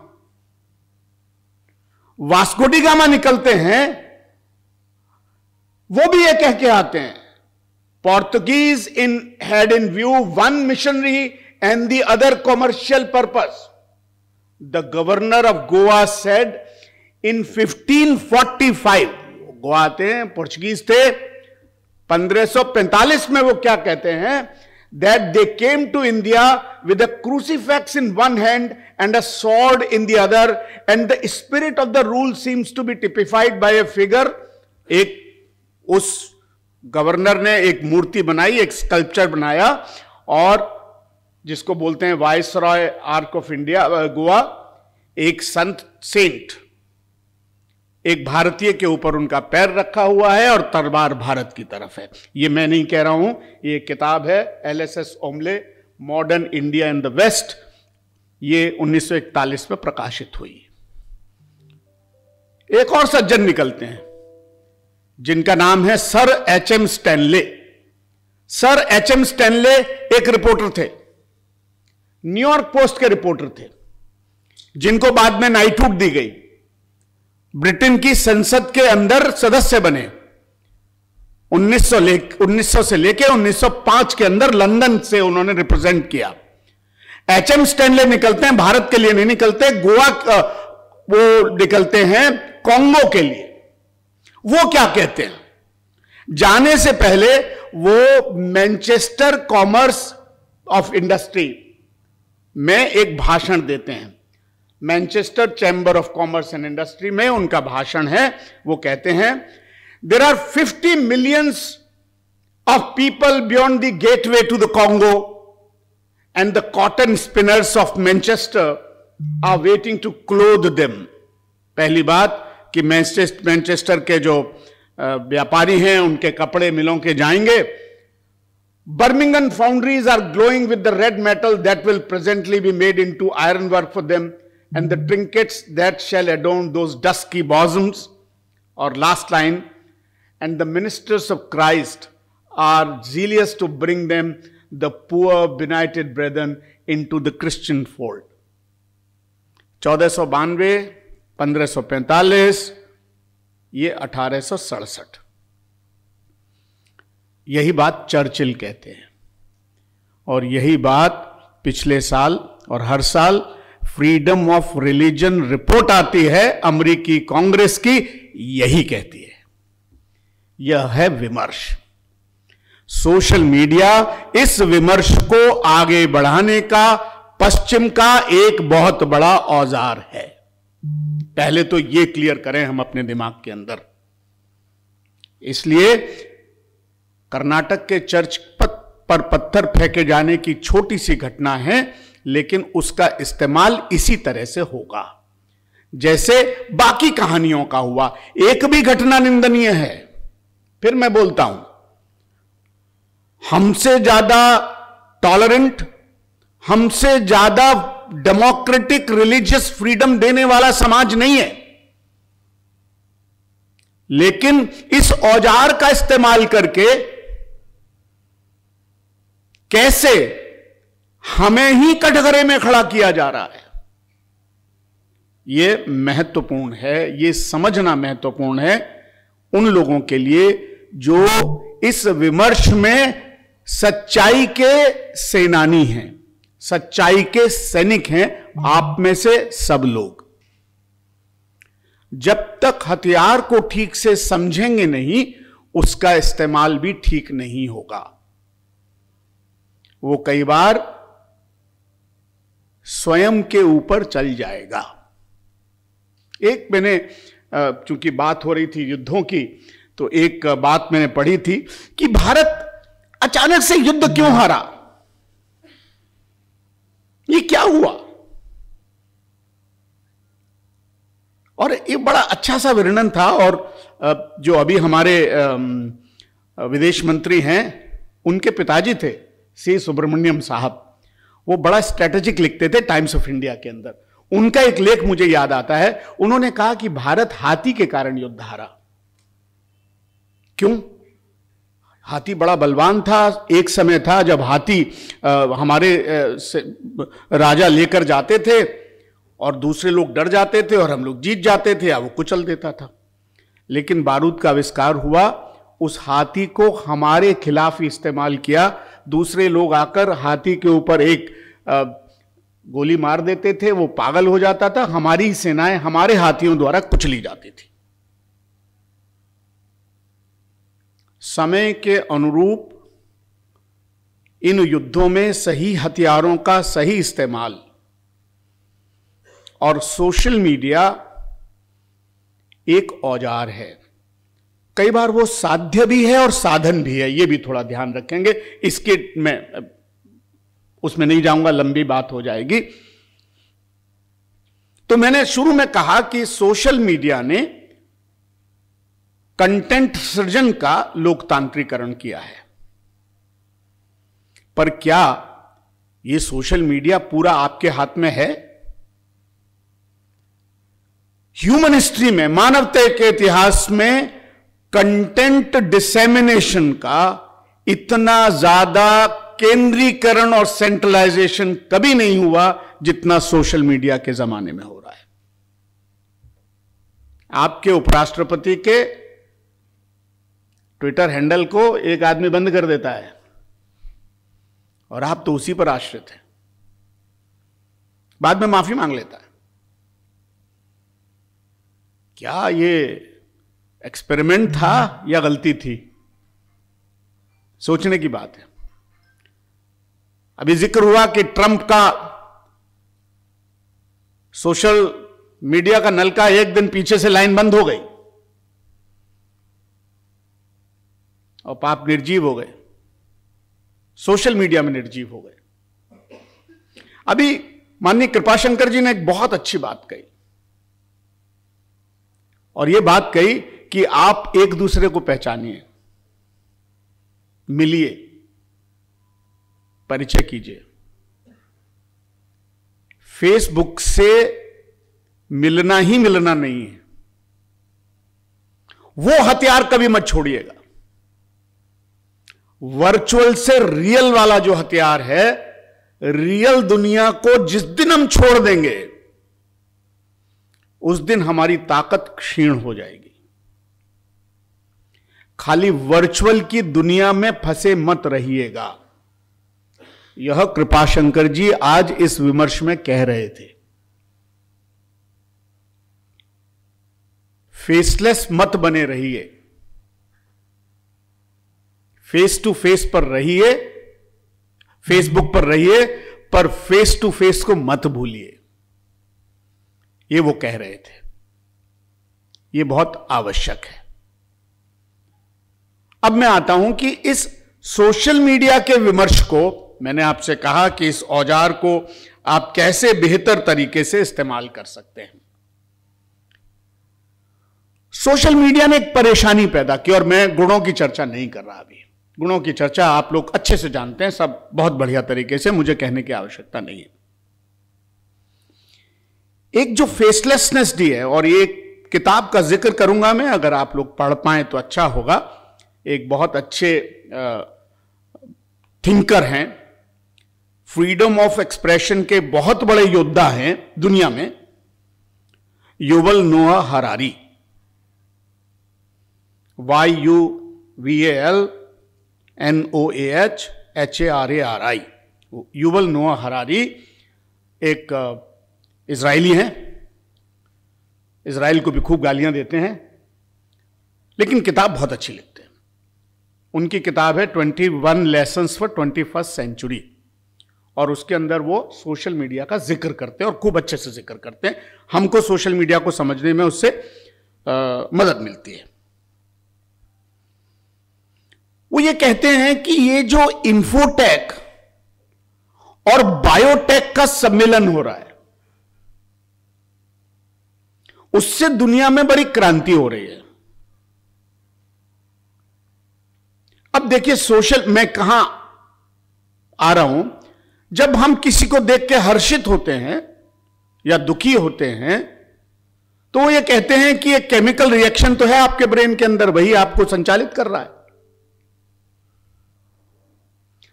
वास्कोडिगामा निकलते हैं वो भी ये कह के आते हैं Portuguese in had in view one missionary and the other commercial purpose the governor of Goa said in 1545 Goa आते हैं पोर्चुगीज थे पंद्रह सौ पैंतालीस में वो क्या कहते हैं that they came to India with a crucifix in one hand and a sword in the other, and the spirit of the rule seems to be typified by a figure. ek us governor ne ek murti banayi ek sculpture banaya aur jisko bolte hain viceroy ark of india India Goa एक संत Saint एक भारतीय के ऊपर उनका पैर रखा हुआ है और तलवार भारत की तरफ है ये मैं नहीं कह रहा हूं ये किताब है L S S O'Malley modern India in the west ये 1941 में प्रकाशित हुई एक और सज्जन निकलते हैं जिनका नाम है sir H M Stanley sir H M Stanley एक रिपोर्टर थे न्यूयॉर्क पोस्ट के रिपोर्टर थे जिनको बाद में नाइटहुड दी गई ब्रिटेन की संसद के अंदर सदस्य बने 1900 से लेके 1905 के अंदर लंदन से उन्होंने रिप्रेजेंट किया एच एम स्टैंडले निकलते हैं भारत के लिए नहीं निकलते गोवा वो निकलते हैं कांगो के लिए वो क्या कहते हैं जाने से पहले वो मैनचेस्टर कॉमर्स ऑफ इंडस्ट्री में एक भाषण देते हैं Manchester chamber of commerce and industry में उनका भाषण है वो कहते हैं there are fifty millions of people beyond the gateway to the Congo and the cotton spinners of Manchester are waiting to clothe them पहली बात कि मैनचेस्टर के जो व्यापारी हैं उनके कपड़े मिलों के जाएंगे Birmingham foundries are glowing with the red metal that will presently be made into iron work for them and the trinkets that shall adorn those dusky bosoms. Or last line, and the ministers of Christ are zealous to bring them, the poor, benighted brethren, into the Christian fold. 1492, 1545, ये अठारह यही बात Churchill कहते हैं और यही बात पिछले साल और हर साल फ्रीडम ऑफ रिलीजन रिपोर्ट आती है अमरीकी कांग्रेस की यही कहती है यह है विमर्श सोशल मीडिया इस विमर्श को आगे बढ़ाने का पश्चिम का एक बहुत बड़ा औजार है पहले तो यह क्लियर करें हम अपने दिमाग के अंदर इसलिए कर्नाटक के चर्च पर पत्थर फेंके जाने की छोटी सी घटना है लेकिन उसका इस्तेमाल इसी तरह से होगा जैसे बाकी कहानियों का हुआ एक भी घटना निंदनीय है फिर मैं बोलता हूं हमसे ज्यादा टॉलरेंट हमसे ज्यादा डेमोक्रेटिक रिलीजियस फ्रीडम देने वाला समाज नहीं है लेकिन इस औजार का इस्तेमाल करके कैसे हमें ही कटघरे में खड़ा किया जा रहा है यह महत्वपूर्ण है ये समझना महत्वपूर्ण है उन लोगों के लिए जो इस विमर्श में सच्चाई के सेनानी हैं सच्चाई के सैनिक हैं आप में से सब लोग जब तक हथियार को ठीक से समझेंगे नहीं उसका इस्तेमाल भी ठीक नहीं होगा वो कई बार स्वयं के ऊपर चल जाएगा एक मैंने चूंकि बात हो रही थी युद्धों की तो एक बात मैंने पढ़ी थी कि भारत अचानक से युद्ध क्यों हम्म। हारा ये क्या हुआ और ये बड़ा अच्छा सा वर्णन था और जो अभी हमारे विदेश मंत्री हैं उनके पिताजी थे सी सुब्रमण्यम साहब वो बड़ा स्ट्रेटेजिक लिखते थे टाइम्स ऑफ इंडिया के अंदर उनका एक लेख मुझे याद आता है उन्होंने कहा कि भारत हाथी के कारण युद्ध हारा क्यों हाथी बड़ा बलवान था एक समय था जब हाथी आ, हमारे आ, से, राजा लेकर जाते थे और दूसरे लोग डर जाते थे और हम लोग जीत जाते थे या वो कुचल देता था लेकिन बारूद का आविष्कार हुआ उस हाथी को हमारे खिलाफ इस्तेमाल किया दूसरे लोग आकर हाथी के ऊपर एक गोली मार देते थे वो पागल हो जाता था हमारी सेनाएं हमारे हाथियों द्वारा कुचली जाती थी समय के अनुरूप इन युद्धों में सही हथियारों का सही इस्तेमाल और सोशल मीडिया एक औजार है कई बार वो साध्य भी है और साधन भी है ये भी थोड़ा ध्यान रखेंगे इसके मैं उसमें नहीं जाऊंगा लंबी बात हो जाएगी तो मैंने शुरू में कहा कि सोशल मीडिया ने कंटेंट सृजन का लोकतांत्रिकरण किया है पर क्या ये सोशल मीडिया पूरा आपके हाथ में है ह्यूमन हिस्ट्री में मानवता के इतिहास में कंटेंट डिसेमिनेशन का इतना ज्यादा केंद्रीकरण और सेंट्रलाइजेशन कभी नहीं हुआ जितना सोशल मीडिया के जमाने में हो रहा है आपके उपराष्ट्रपति के ट्विटर हैंडल को एक आदमी बंद कर देता है और आप तो उसी पर आश्रित हैं बाद में माफी मांग लेता है क्या ये एक्सपेरिमेंट था या गलती थी सोचने की बात है अभी जिक्र हुआ कि ट्रंप का सोशल मीडिया का नलका एक दिन पीछे से लाइन बंद हो गई और पाप निर्जीव हो गए सोशल मीडिया में निर्जीव हो गए अभी माननीय कृपाशंकर जी ने एक बहुत अच्छी बात कही और यह बात कही कि आप एक दूसरे को पहचानिए मिलिए परिचय कीजिए फेसबुक से मिलना ही मिलना नहीं है वो हथियार कभी मत छोड़िएगा वर्चुअल से रियल वाला जो हथियार है रियल दुनिया को जिस दिन हम छोड़ देंगे उस दिन हमारी ताकत क्षीण हो जाएगी खाली वर्चुअल की दुनिया में फंसे मत रहिएगा यह कृपाशंकर जी आज इस विमर्श में कह रहे थे फेसलेस मत बने रहिए फेस टू फेस पर रहिए फेसबुक पर रहिए पर फेस टू फेस को मत भूलिए ये वो कह रहे थे ये बहुत आवश्यक है अब मैं आता हूं कि इस सोशल मीडिया के विमर्श को मैंने आपसे कहा कि इस औजार को आप कैसे बेहतर तरीके से इस्तेमाल कर सकते हैं सोशल मीडिया ने एक परेशानी पैदा की और मैं गुणों की चर्चा नहीं कर रहा अभी गुणों की चर्चा आप लोग अच्छे से जानते हैं सब बहुत बढ़िया तरीके से मुझे कहने की आवश्यकता नहीं है एक जो फेसलेसनेस दी है और ये किताब का जिक्र करूंगा मैं अगर आप लोग पढ़ पाए तो अच्छा होगा एक बहुत अच्छे थिंकर हैं फ्रीडम ऑफ एक्सप्रेशन के बहुत बड़े योद्धा हैं दुनिया में Yuval Noah Harari Y U V A L N O A H H A R A R I Yuval Noah Harari एक इसराइली हैं इसराइल को भी खूब गालियां देते हैं लेकिन किताब बहुत अच्छी लिखते हैं उनकी किताब है twenty one lessons for twenty first century और उसके अंदर वो सोशल मीडिया का जिक्र करते हैं और खूब अच्छे से जिक्र करते हैं हमको सोशल मीडिया को समझने में उससे आ, मदद मिलती है वो ये कहते हैं कि ये जो इंफोटेक और बायोटेक का सम्मेलन हो रहा है उससे दुनिया में बड़ी क्रांति हो रही है अब देखिए सोशल मैं कहां आ रहा हूं जब हम किसी को देख के हर्षित होते हैं या दुखी होते हैं तो ये कहते हैं कि एक केमिकल रिएक्शन तो है आपके ब्रेन के अंदर वही आपको संचालित कर रहा है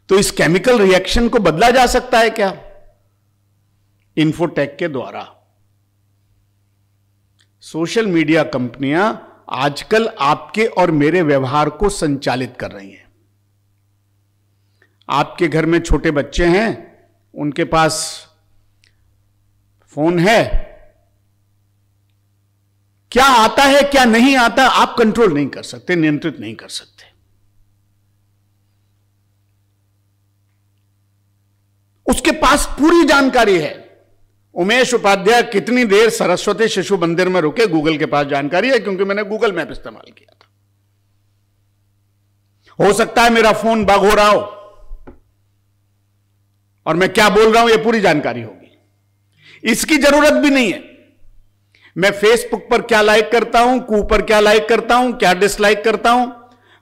तो इस केमिकल रिएक्शन को बदला जा सकता है क्या इन्फोटेक के द्वारा सोशल मीडिया कंपनियां आजकल आपके और मेरे व्यवहार को संचालित कर रही हैं आपके घर में छोटे बच्चे हैं उनके पास फोन है क्या आता है क्या नहीं आता आप कंट्रोल नहीं कर सकते नियंत्रित नहीं कर सकते उसके पास पूरी जानकारी है उमेश उपाध्याय कितनी देर सरस्वती शिशु मंदिर में रुके गूगल के पास जानकारी है क्योंकि मैंने गूगल मैप इस्तेमाल किया था हो सकता है मेरा फोन बग हो रहा हो और मैं क्या बोल रहा हूं यह पूरी जानकारी होगी इसकी जरूरत भी नहीं है मैं फेसबुक पर क्या लाइक करता हूं कू पर क्या लाइक करता हूं क्या डिसलाइक करता हूं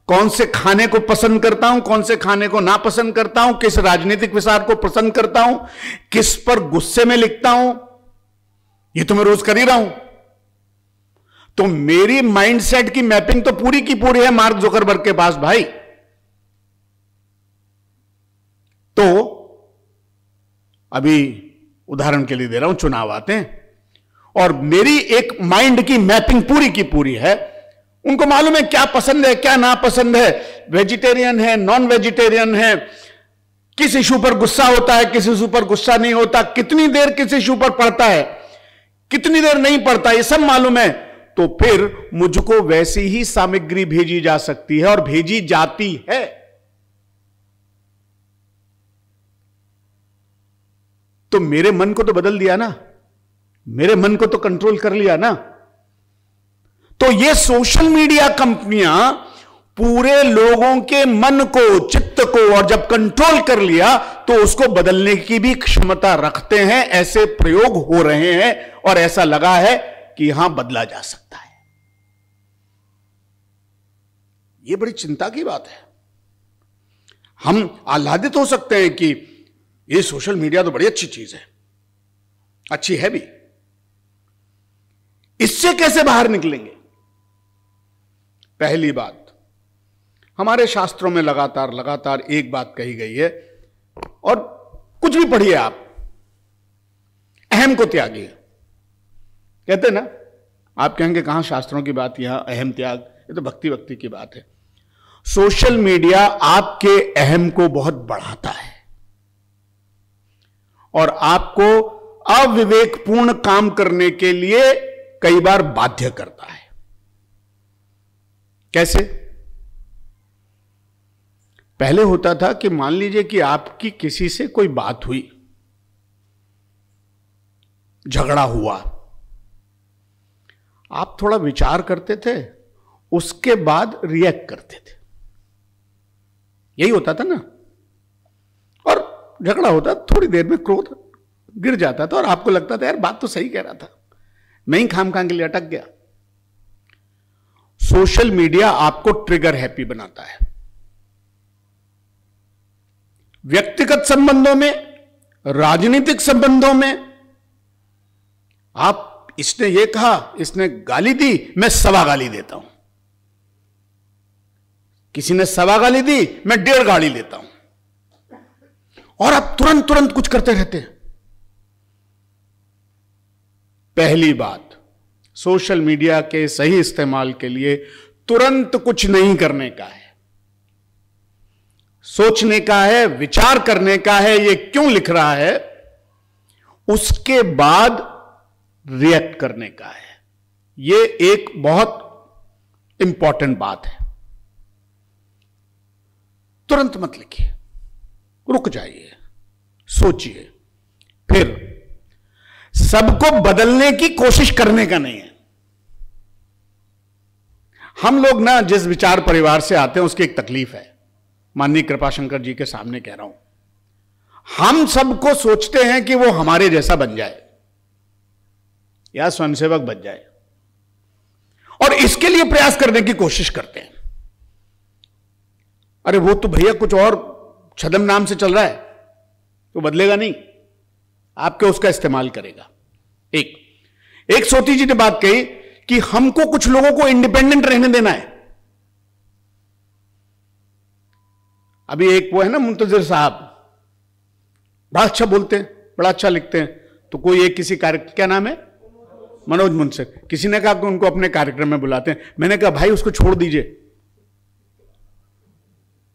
कौन से खाने को पसंद करता हूं कौन से खाने को ना पसंद करता हूं किस राजनीतिक विचार को पसंद करता हूं किस पर गुस्से में लिखता हूं ये तो मैं रोज कर ही रहा हूं तो मेरी माइंडसेट की मैपिंग तो पूरी की पूरी है मार्क जोकरबर्ग के पास भाई तो अभी उदाहरण के लिए दे रहा हूं चुनाव आते हैं और मेरी एक माइंड की मैपिंग पूरी की पूरी है उनको मालूम है क्या पसंद है क्या नापसंद है वेजिटेरियन है नॉन वेजिटेरियन है किस इशू पर गुस्सा होता है किस इशू पर गुस्सा नहीं होता कितनी देर किस इशू पर पड़ता है कितनी देर नहीं पड़ता ये सब मालूम है तो फिर मुझको वैसी ही सामग्री भेजी जा सकती है और भेजी जाती है तो मेरे मन को तो बदल दिया ना मेरे मन को तो कंट्रोल कर लिया ना तो ये सोशल मीडिया कंपनियां पूरे लोगों के मन को चित्त को और जब कंट्रोल कर लिया तो उसको बदलने की भी क्षमता रखते हैं ऐसे प्रयोग हो रहे हैं और ऐसा लगा है कि यहां बदला जा सकता है यह बड़ी चिंता की बात है हम आह्लादित हो सकते हैं कि ये सोशल मीडिया तो बड़ी अच्छी चीज है अच्छी है भी इससे कैसे बाहर निकलेंगे पहली बात हमारे शास्त्रों में लगातार लगातार एक बात कही गई है और कुछ भी पढ़िए आप अहम को त्यागिए कहते ना आप कहेंगे कहां शास्त्रों की बात यहां अहम त्याग ये तो भक्ति भक्ति की बात है सोशल मीडिया आपके अहम को बहुत बढ़ाता है और आपको अविवेकपूर्ण काम करने के लिए कई बार बाध्य करता है कैसे पहले होता था कि मान लीजिए कि आपकी किसी से कोई बात हुई झगड़ा हुआ आप थोड़ा विचार करते थे उसके बाद रिएक्ट करते थे यही होता था ना और झगड़ा होता थोड़ी देर में क्रोध गिर जाता था और आपको लगता था यार बात तो सही कह रहा था मैं ही खाम खां के लिए अटक गया सोशल मीडिया आपको ट्रिगर हैप्पी बनाता है व्यक्तिगत संबंधों में राजनीतिक संबंधों में आप इसने ये कहा इसने गाली दी मैं सवा गाली देता हूं किसी ने सवा गाली दी मैं डेढ़ गाली देता हूं और आप तुरंत तुरंत कुछ करते रहते हैं पहली बात सोशल मीडिया के सही इस्तेमाल के लिए तुरंत कुछ नहीं करने का है सोचने का है विचार करने का है ये क्यों लिख रहा है उसके बाद रिएक्ट करने का है ये एक बहुत इंपॉर्टेंट बात है तुरंत मत लिखिए रुक जाइए सोचिए फिर सबको बदलने की कोशिश करने का नहीं है हम लोग ना जिस विचार परिवार से आते हैं उसकी एक तकलीफ है माननीय कृपा शंकर जी के सामने कह रहा हूं हम सबको सोचते हैं कि वो हमारे जैसा बन जाए या स्वयंसेवक बन जाए और इसके लिए प्रयास करने की कोशिश करते हैं अरे वो तो भैया कुछ और छदम नाम से चल रहा है तो बदलेगा नहीं आपके उसका इस्तेमाल करेगा एक एक सोती जी ने बात कही कि हमको कुछ लोगों को इंडिपेंडेंट रहने देना है अभी एक वो है ना मुंतजर साहब बड़ा अच्छा बोलते हैं बड़ा अच्छा लिखते हैं तो कोई एक किसी कार्य क्या नाम है मनोज मुंसिर किसी ने कहा कि उनको अपने कार्यक्रम में बुलाते हैं मैंने कहा भाई उसको छोड़ दीजिए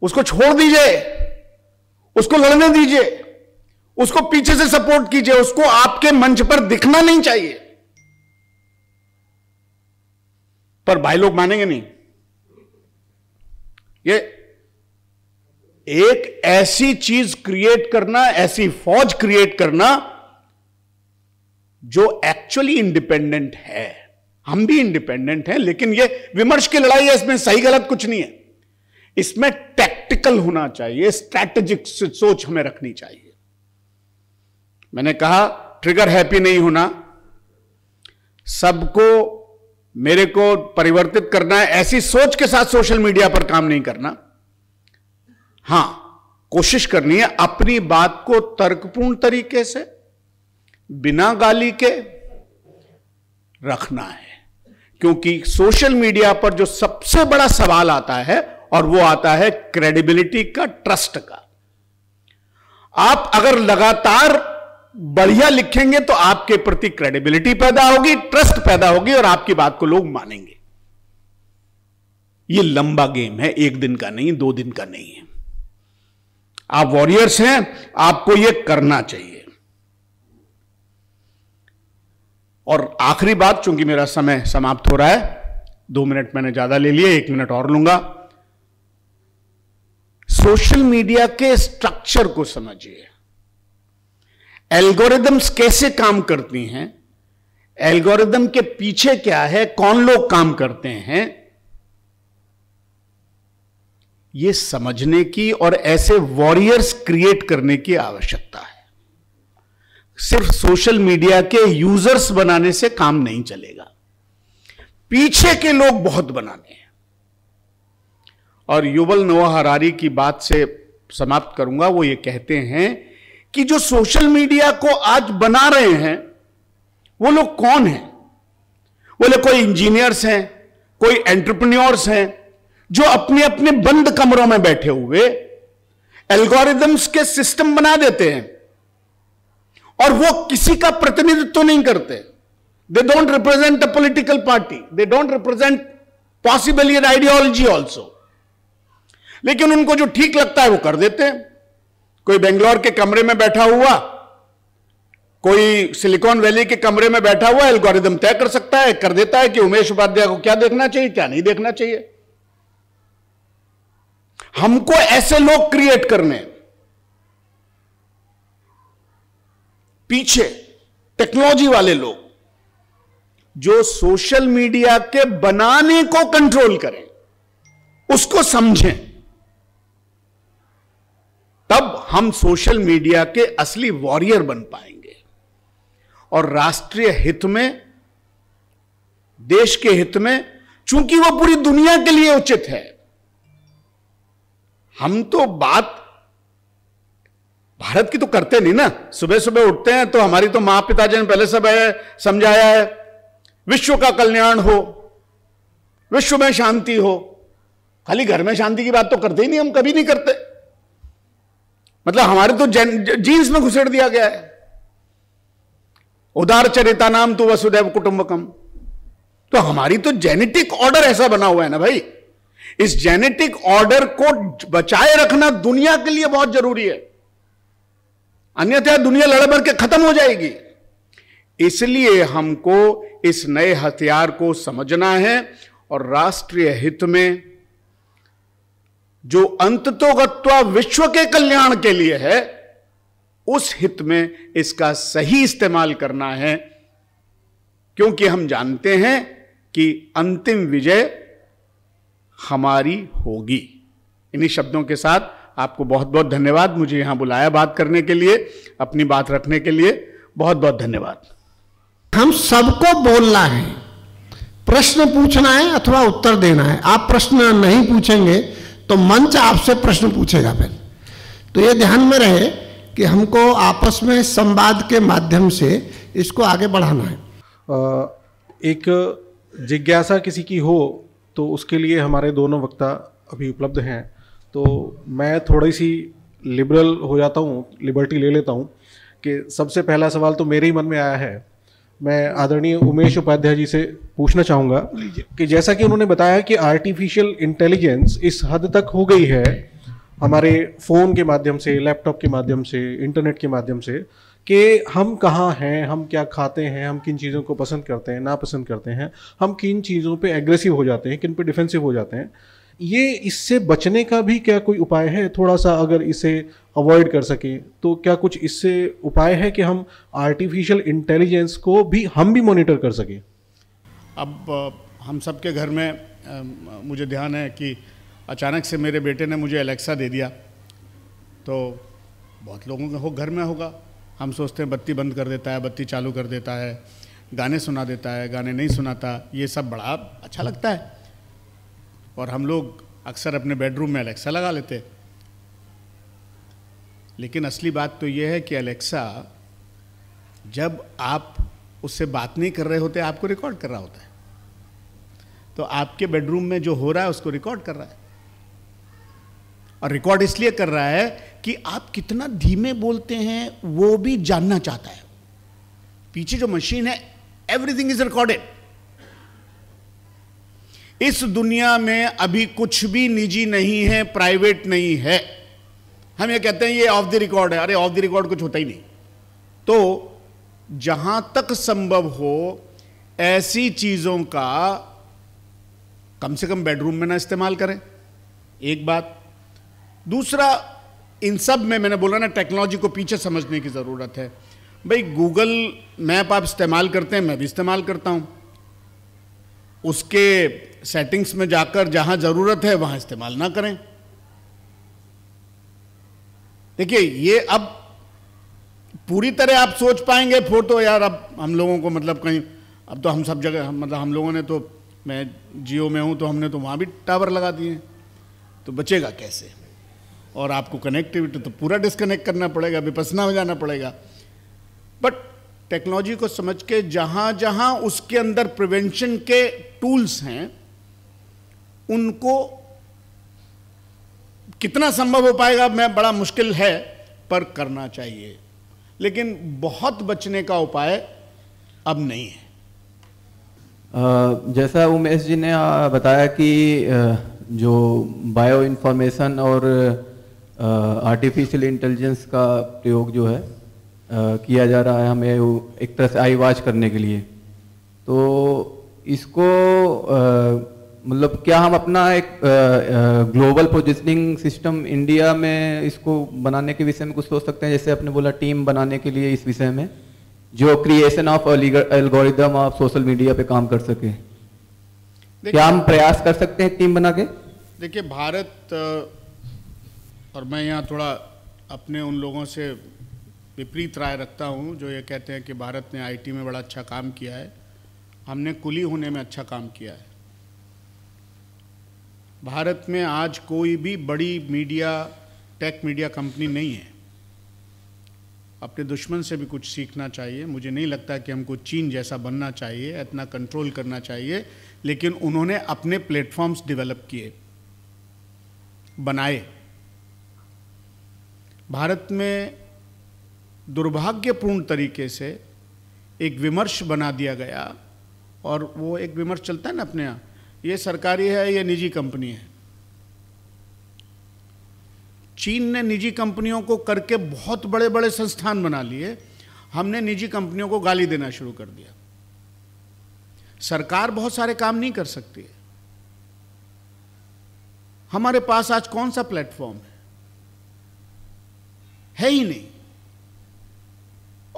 उसको छोड़ दीजिए उसको लड़ने दीजिए उसको पीछे से सपोर्ट कीजिए उसको आपके मंच पर दिखना नहीं चाहिए पर भाई लोग मानेंगे नहीं ये एक ऐसी चीज क्रिएट करना ऐसी फौज क्रिएट करना जो एक्चुअली इंडिपेंडेंट है हम भी इंडिपेंडेंट हैं लेकिन ये विमर्श की लड़ाई है इसमें सही गलत कुछ नहीं है इसमें टैक्टिकल होना चाहिए स्ट्रैटेजिक सोच हमें रखनी चाहिए मैंने कहा ट्रिगर हैप्पी नहीं होना सबको मेरे को परिवर्तित करना है ऐसी सोच के साथ सोशल मीडिया पर काम नहीं करना हां कोशिश करनी है अपनी बात को तर्कपूर्ण तरीके से बिना गाली के रखना है क्योंकि सोशल मीडिया पर जो सबसे बड़ा सवाल आता है और वो आता है क्रेडिबिलिटी का ट्रस्ट का आप अगर लगातार बढ़िया लिखेंगे तो आपके प्रति क्रेडिबिलिटी पैदा होगी ट्रस्ट पैदा होगी और आपकी बात को लोग मानेंगे यह लंबा गेम है एक दिन का नहीं दो दिन का नहीं है आप वॉरियर्स हैं आपको यह करना चाहिए और आखिरी बात चूंकि मेरा समय समाप्त हो रहा है दो मिनट मैंने ज्यादा ले लिए एक मिनट और लूंगा सोशल मीडिया के स्ट्रक्चर को समझिए एल्गोरिदम्स कैसे काम करती हैं एल्गोरिदम के पीछे क्या है कौन लोग काम करते हैं ये समझने की और ऐसे वॉरियर्स क्रिएट करने की आवश्यकता है सिर्फ सोशल मीडिया के यूजर्स बनाने से काम नहीं चलेगा पीछे के लोग बहुत बनाने हैं और युवल नोआ हरारी की बात से समाप्त करूंगा वो ये कहते हैं कि जो सोशल मीडिया को आज बना रहे हैं वो लोग कौन हैं बोले कोई इंजीनियर्स हैं कोई एंटरप्रेन्योर्स हैं जो अपने अपने बंद कमरों में बैठे हुए एल्गोरिदम्स के सिस्टम बना देते हैं और वो किसी का प्रतिनिधित्व तो नहीं करते they don't represent a political party they don't represent possible ideology also लेकिन उनको जो ठीक लगता है वो कर देते हैं कोई बेंगलोर के कमरे में बैठा हुआ कोई सिलिकॉन वैली के कमरे में बैठा हुआ एल्गोरिदम तय कर सकता है कर देता है कि उमेश उपाध्याय को क्या देखना चाहिए क्या नहीं देखना चाहिए हमको ऐसे लोग क्रिएट करने पीछे टेक्नोलॉजी वाले लोग जो सोशल मीडिया के बनाने को कंट्रोल करें उसको समझें तब हम सोशल मीडिया के असली वॉरियर बन पाएंगे और राष्ट्रीय हित में देश के हित में चूंकि वो पूरी दुनिया के लिए उचित है हम तो बात भारत की तो करते नहीं ना सुबह सुबह उठते हैं तो हमारी तो मां पिताजी ने पहले सब समझाया है विश्व का कल्याण हो विश्व में शांति हो खाली घर में शांति की बात तो करते ही नहीं हम कभी नहीं करते मतलब हमारे तो जीन्स में घुसेड़ दिया गया है उदार चरिता नाम तो वसुदेव कुटुंबकम तो हमारी तो जेनेटिक ऑर्डर ऐसा बना हुआ है ना भाई इस जेनेटिक ऑर्डर को बचाए रखना दुनिया के लिए बहुत जरूरी है अन्यथा दुनिया लड़ भर के खत्म हो जाएगी इसलिए हमको इस नए हथियार को समझना है और राष्ट्रीय हित में जो अंततोगत्वा विश्व के कल्याण के लिए है उस हित में इसका सही इस्तेमाल करना है क्योंकि हम जानते हैं कि अंतिम विजय हमारी होगी इन्हीं शब्दों के साथ आपको बहुत बहुत धन्यवाद मुझे यहां बुलाया बात करने के लिए अपनी बात रखने के लिए बहुत बहुत धन्यवाद हम सबको बोलना है प्रश्न पूछना है अथवा उत्तर देना है आप प्रश्न नहीं पूछेंगे तो मंच आपसे प्रश्न पूछेगा फिर
तो ये ध्यान में रहे कि हमको आपस में संवाद के माध्यम से इसको आगे बढ़ाना है एक जिज्ञासा किसी की हो तो उसके लिए हमारे दोनों वक्ता अभी उपलब्ध हैं तो मैं थोड़ी सी लिबरल हो जाता हूँ लिबर्टी ले लेता हूँ कि सबसे पहला सवाल तो मेरे ही मन में आया है मैं आदरणीय उमेश उपाध्याय जी से पूछना चाहूँगा कि जैसा कि उन्होंने बताया कि आर्टिफिशियल इंटेलिजेंस इस हद तक हो गई है हमारे फ़ोन के माध्यम से लैपटॉप के माध्यम से इंटरनेट के माध्यम से कि हम कहाँ हैं हम क्या खाते हैं हम किन चीज़ों को पसंद करते हैं नापसंद करते हैं हम किन चीज़ों पे एग्रेसिव हो जाते हैं किन पे डिफेंसिव हो जाते हैं ये इससे बचने का भी क्या कोई उपाय है थोड़ा सा अगर इसे अवॉइड कर सकें तो क्या कुछ इससे उपाय है कि हम आर्टिफिशियल इंटेलिजेंस को भी हम भी मॉनिटर कर सकें
अब हम सब के घर में मुझे ध्यान है कि अचानक से मेरे बेटे ने मुझे एलेक्सा दे दिया तो बहुत लोगों का हो घर में होगा हम सोचते हैं बत्ती बंद कर देता है बत्ती चालू कर देता है गाने सुना देता है गाने नहीं सुनाता ये सब बड़ा अच्छा लगता है और हम लोग अक्सर अपने बेडरूम में अलेक्सा लगा लेते लेकिन असली बात तो यह है कि अलेक्सा जब आप उससे बात नहीं कर रहे होते आपको रिकॉर्ड कर रहा होता है तो आपके बेडरूम में जो हो रहा है उसको रिकॉर्ड कर रहा है और रिकॉर्ड इसलिए कर रहा है कि आप कितना धीमे बोलते हैं वो भी जानना चाहता है पीछे जो मशीन है एवरीथिंग इज रिकॉर्डेड इस दुनिया में अभी कुछ भी निजी नहीं है प्राइवेट नहीं है हम ये कहते हैं ये ऑफ द रिकॉर्ड है अरे ऑफ द रिकॉर्ड कुछ होता ही नहीं तो जहां तक संभव हो ऐसी चीजों का कम से कम बेडरूम में ना इस्तेमाल करें एक बात दूसरा इन सब में मैंने बोला ना टेक्नोलॉजी को पीछे समझने की ज़रूरत है भाई गूगल मैप आप इस्तेमाल करते हैं मैं भी इस्तेमाल करता हूं उसके सेटिंग्स में जाकर जहां जरूरत है वहां इस्तेमाल ना करें देखिए ये अब पूरी तरह आप सोच पाएंगे फोटो तो यार अब हम लोगों को मतलब कहीं अब तो हम सब जगह मतलब हम लोगों ने तो मैं जियो में हूं तो हमने तो वहां भी टावर लगा दिए तो बचेगा कैसे और आपको कनेक्टिविटी तो पूरा डिस्कनेक्ट करना पड़ेगा विपसना हो जाना पड़ेगा बट टेक्नोलॉजी को समझ के जहां जहां उसके अंदर प्रिवेंशन के टूल्स हैं उनको कितना संभव हो पाएगा मैं बड़ा मुश्किल है पर करना चाहिए लेकिन बहुत बचने का उपाय अब नहीं है
आ, जैसा उमेश जी ने बताया कि जो बायो इन्फॉर्मेशन और आर्टिफिशियल इंटेलिजेंस का प्रयोग जो है आ, किया जा रहा है हमें एक तरह से आई वॉच करने के लिए तो इसको आ, मतलब क्या हम अपना एक ग्लोबल पोजिशनिंग सिस्टम इंडिया में इसको बनाने के विषय में कुछ सोच सकते हैं जैसे आपने बोला टीम बनाने के लिए इस विषय में जो creation of algorithm of social media पे काम कर सके क्या हम प्रयास कर सकते हैं टीम बना के
देखिए भारत और मैं यहाँ थोड़ा अपने उन लोगों से विपरीत राय रखता हूँ जो ये कहते हैं कि भारत ने आईटी में बड़ा अच्छा काम किया है हमने कुली होने में अच्छा काम किया है भारत में आज कोई भी बड़ी मीडिया टेक मीडिया कंपनी नहीं है अपने दुश्मन से भी कुछ सीखना चाहिए मुझे नहीं लगता कि हमको चीन जैसा बनना चाहिए इतना कंट्रोल करना चाहिए लेकिन उन्होंने अपने प्लेटफॉर्म्स डेवलप किए बनाए भारत में दुर्भाग्यपूर्ण तरीके से एक विमर्श बना दिया गया और वो एक विमर्श चलता है ना अपने यहाँ ये सरकारी है ये निजी कंपनी है चीन ने निजी कंपनियों को करके बहुत बड़े बड़े संस्थान बना लिए हमने निजी कंपनियों को गाली देना शुरू कर दिया सरकार बहुत सारे काम नहीं कर सकती है हमारे पास आज कौन सा प्लेटफॉर्म है है ही नहीं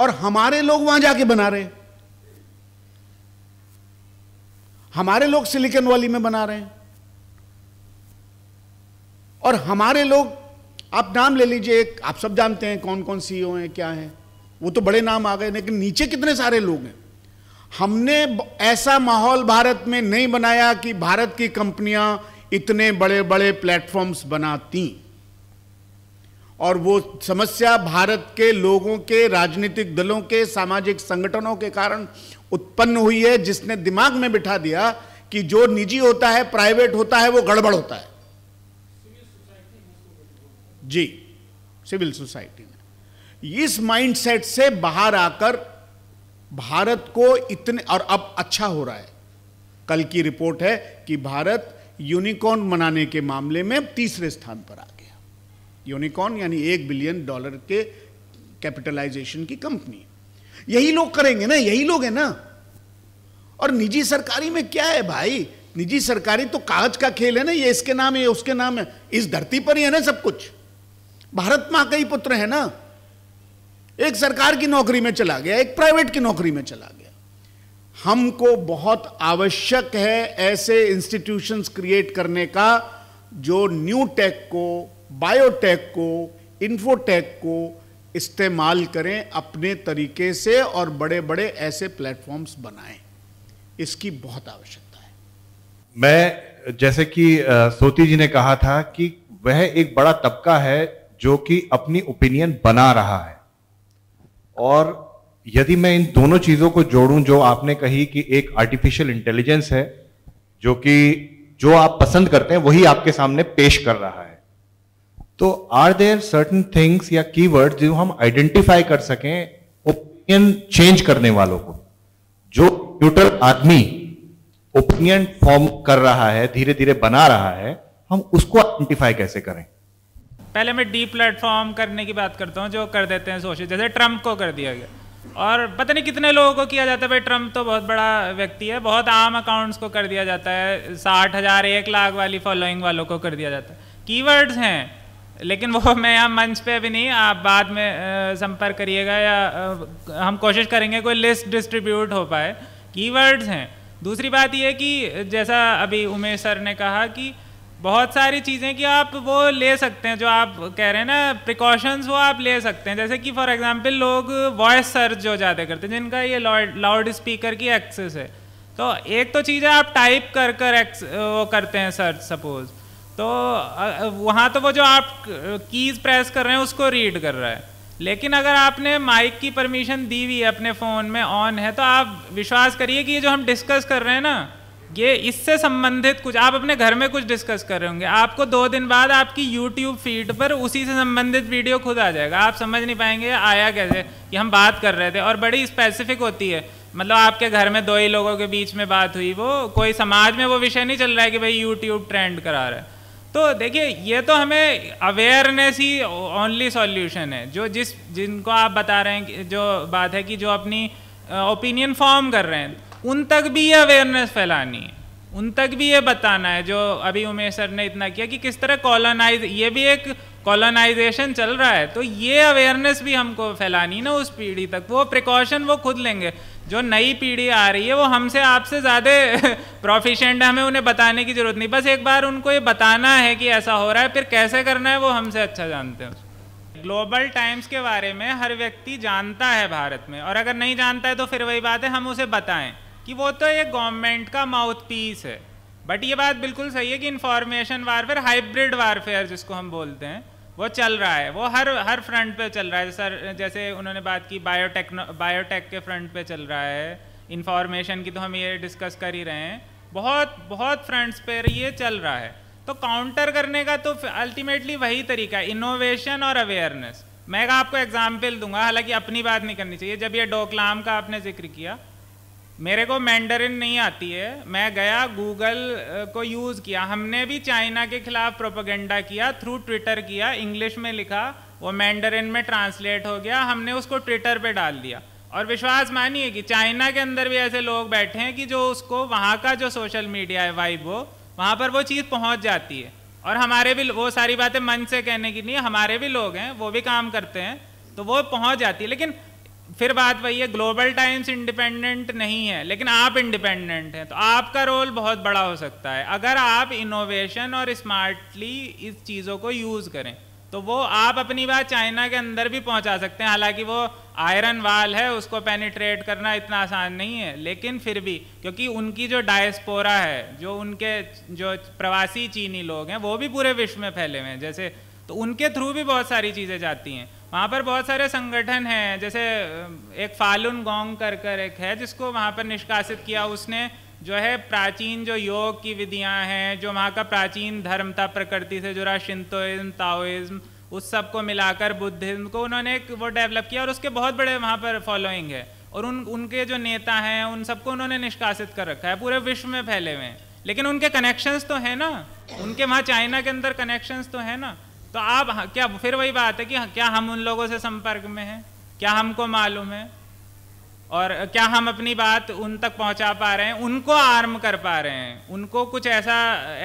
और हमारे लोग वहां जाके बना रहे हैं हमारे लोग सिलिकॉन वैली में बना रहे हैं और हमारे लोग आप नाम ले लीजिए आप सब जानते हैं कौन कौन सीईओ e हैं क्या है वो तो बड़े नाम आ गए लेकिन नीचे कितने सारे लोग हैं हमने ऐसा माहौल भारत में नहीं बनाया कि भारत की कंपनियां इतने बड़े बड़े प्लेटफॉर्म्स बनाती और वो समस्या भारत के लोगों के राजनीतिक दलों के सामाजिक संगठनों के कारण उत्पन्न हुई है जिसने दिमाग में बिठा दिया कि जो निजी होता है प्राइवेट होता है वो गड़बड़ होता है जी सिविल सोसाइटी में इस माइंडसेट से बाहर आकर भारत को इतने और अब अच्छा हो रहा है कल की रिपोर्ट है कि भारत यूनिकॉर्न मनाने के मामले में तीसरे स्थान पर आ गया यूनिकॉर्न यानी एक बिलियन डॉलर के कैपिटलाइजेशन की कंपनी यही लोग करेंगे ना यही लोग हैं ना और निजी सरकारी में क्या है भाई निजी सरकारी तो कागज का खेल है ना ये इसके नाम है उसके नाम है इस धरती पर ही है ना सब कुछ भारत मां कई पुत्र है ना एक सरकार की नौकरी में चला गया एक प्राइवेट की नौकरी में चला गया हमको बहुत आवश्यक है ऐसे इंस्टीट्यूशंस क्रिएट करने का जो न्यू टेक को बायोटेक को इन्फोटेक को इस्तेमाल करें अपने तरीके से और बड़े बड़े ऐसे प्लेटफॉर्म्स बनाएं इसकी बहुत आवश्यकता है
मैं जैसे कि सोती जी ने कहा था कि वह एक बड़ा तबका है जो कि अपनी ओपिनियन बना रहा है और यदि मैं इन दोनों चीज़ों को जोड़ूं जो आपने कही कि एक आर्टिफिशियल इंटेलिजेंस है जो कि जो आप पसंद करते हैं वही आपके सामने पेश कर रहा है तो आर देयर सर्टन थिंग्स या वर्ड जो हम आइडेंटिफाई कर सकें ओपिनियन चेंज करने वालों को जो न्यूट्रल आदमी ओपिनियन फॉर्म कर रहा है धीरे धीरे बना रहा है हम उसको आइडेंटिफाई कैसे करें
पहले मैं डी प्लेटफॉर्म करने की बात करता हूँ जो कर देते हैं सोशल जैसे ट्रंप को कर दिया गया और पता नहीं कितने लोगों को किया जाता है भाई ट्रंप तो बहुत बड़ा व्यक्ति है बहुत आम अकाउंट्स को कर दिया जाता है साठ हज़ार एक लाख वाली फॉलोइंग वालों को कर दिया जाता है कीवर्ड्स हैं लेकिन वो [laughs] मैं यहाँ मंच पे अभी नहीं आप बाद में संपर्क करिएगा या आ, हम कोशिश करेंगे कोई लिस्ट डिस्ट्रीब्यूट हो पाए कीवर्ड्स हैं दूसरी बात ये कि जैसा अभी उमेश सर ने कहा कि बहुत सारी चीज़ें कि आप वो ले सकते हैं जो आप कह रहे हैं ना प्रिकॉशंस वो आप ले सकते हैं जैसे कि फॉर एग्जांपल लोग वॉइस सर्च जो ज़्यादा करते हैं जिनका ये लाउड स्पीकर की एक्सेस है तो एक तो चीज़ है आप टाइप कर कर एक्स वो करते हैं सर्च सपोज़ तो वहाँ तो वो जो आप कीज़ प्रेस कर रहे हैं उसको रीड कर रहा है लेकिन अगर आपने माइक की परमिशन दी हुई है अपने फ़ोन में ऑन है तो आप विश्वास करिए कि ये जो हम डिस्कस कर रहे हैं ना ये इससे संबंधित कुछ आप अपने घर में कुछ डिस्कस कर रहे होंगे आपको दो दिन बाद आपकी यूट्यूब फीड पर उसी से संबंधित वीडियो खुद आ जाएगा आप समझ नहीं पाएंगे आया कैसे कि हम बात कर रहे थे और बड़ी स्पेसिफिक होती है मतलब आपके घर में दो ही लोगों के बीच में बात हुई वो कोई समाज में वो विषय नहीं चल रहा है कि भाई यूट्यूब ट्रेंड करा रहा है तो देखिए ये तो हमें अवेयरनेस ही ओनली सॉल्यूशन है जो जिस जिनको आप बता रहे हैं कि जो बात है कि जो अपनी ओपिनियन फॉर्म कर रहे हैं उन तक भी ये अवेयरनेस फैलानी है उन तक भी ये बताना है जो अभी उमेश सर ने इतना किया कि किस तरह कॉलोनाइज ये भी एक कॉलोनाइजेशन चल रहा है तो ये अवेयरनेस भी हमको फैलानी ना उस पीढ़ी तक वो प्रिकॉशन वो खुद लेंगे जो नई पीढ़ी आ रही है वो हमसे आपसे ज़्यादा प्रोफिशेंट [laughs] है हमें उन्हें बताने की ज़रूरत नहीं बस एक बार उनको ये बताना है कि ऐसा हो रहा है फिर कैसे करना है वो हमसे अच्छा जानते हैं ग्लोबल टाइम्स के बारे में हर व्यक्ति जानता है भारत में और अगर नहीं जानता है तो फिर वही बात है हम उसे बताएं कि वो तो एक गवर्नमेंट का माउथ पीस है बट ये बात बिल्कुल सही है कि इन्फॉर्मेशन वारफेयर हाइब्रिड वारफेयर जिसको हम बोलते हैं वो चल रहा है वो हर हर फ्रंट पे चल रहा है सर जैसे उन्होंने बात की बायोटेक बायोटेक के फ्रंट पे चल रहा है इंफॉर्मेशन की तो हम ये डिस्कस कर ही रहे हैं बहुत बहुत फ्रंट्स पे ये चल रहा है तो काउंटर करने का तो अल्टीमेटली वही तरीका है इनोवेशन और अवेयरनेस मैं आपको एग्जाम्पल दूंगा हालांकि अपनी बात नहीं करनी चाहिए जब ये डोकलाम का आपने जिक्र किया मेरे को मैंडरिन नहीं आती है मैं गया गूगल को यूज़ किया हमने भी चाइना के खिलाफ प्रोपोगेंडा किया थ्रू ट्विटर किया इंग्लिश में लिखा वो मैंडरिन में ट्रांसलेट हो गया हमने उसको ट्विटर पे डाल दिया और विश्वास मानिए कि चाइना के अंदर भी ऐसे लोग बैठे हैं कि जो उसको वहाँ का जो सोशल मीडिया है वाइब वो वहाँ पर वो चीज़ पहुँच जाती है और हमारे भी वो सारी बातें मन से कहने की नहीं हमारे भी लोग हैं वो भी काम करते हैं तो वो पहुँच जाती है लेकिन फिर बात वही है ग्लोबल टाइम्स इंडिपेंडेंट नहीं है लेकिन आप इंडिपेंडेंट हैं तो आपका रोल बहुत बड़ा हो सकता है अगर आप इनोवेशन और स्मार्टली इस चीज़ों को यूज़ करें तो वो आप अपनी बात चाइना के अंदर भी पहुंचा सकते हैं हालांकि वो आयरन वाल है उसको पेनिट्रेट करना इतना आसान नहीं है लेकिन फिर भी क्योंकि उनकी जो डायस्पोरा है जो उनके जो प्रवासी चीनी लोग हैं वो भी पूरे विश्व में फैले हुए हैं जैसे तो उनके थ्रू भी बहुत सारी चीज़ें जाती हैं वहाँ पर बहुत सारे संगठन हैं जैसे एक फालुन गोंग कर कर एक है जिसको वहाँ पर निष्कासित किया उसने जो है प्राचीन जो योग की विधियाँ हैं जो वहाँ का प्राचीन धर्म था प्रकृति से जुड़ा शिंतोइज्म ताओइज्म उस सब को मिलाकर बुद्धिज्म को उन्होंने एक वो डेवलप किया और उसके बहुत बड़े वहाँ पर फॉलोइंग है और उन उनके जो नेता हैं उन सबको उन्होंने निष्कासित कर रखा है पूरे विश्व में फैले हुए हैं लेकिन उनके कनेक्शंस तो हैं ना उनके वहाँ चाइना के अंदर कनेक्शंस तो हैं ना तो आप हाँ, क्या फिर वही बात है कि हाँ, क्या हम उन लोगों से संपर्क में हैं क्या हमको मालूम है और क्या हम अपनी बात उन तक पहुंचा पा रहे हैं उनको आर्म कर पा रहे हैं उनको कुछ ऐसा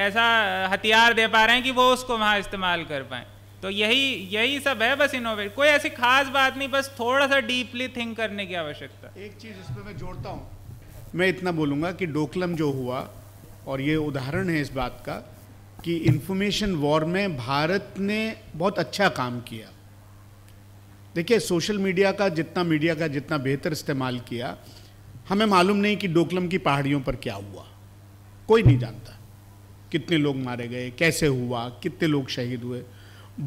ऐसा हथियार दे पा रहे हैं कि वो उसको वहाँ इस्तेमाल कर पाए तो यही यही सब है बस इनोवेट कोई ऐसी खास बात नहीं बस थोड़ा सा डीपली थिंक करने की आवश्यकता एक
चीज़ इस पर मैं जोड़ता हूँ मैं इतना बोलूँगा कि डोकलम जो हुआ और ये उदाहरण है इस बात का कि इन्फॉर्मेशन वॉर में भारत ने बहुत अच्छा काम किया देखिए सोशल मीडिया का जितना मीडिया का जितना बेहतर इस्तेमाल किया हमें मालूम नहीं कि डोकलम की पहाड़ियों पर क्या हुआ कोई नहीं जानता कितने लोग मारे गए कैसे हुआ कितने लोग शहीद हुए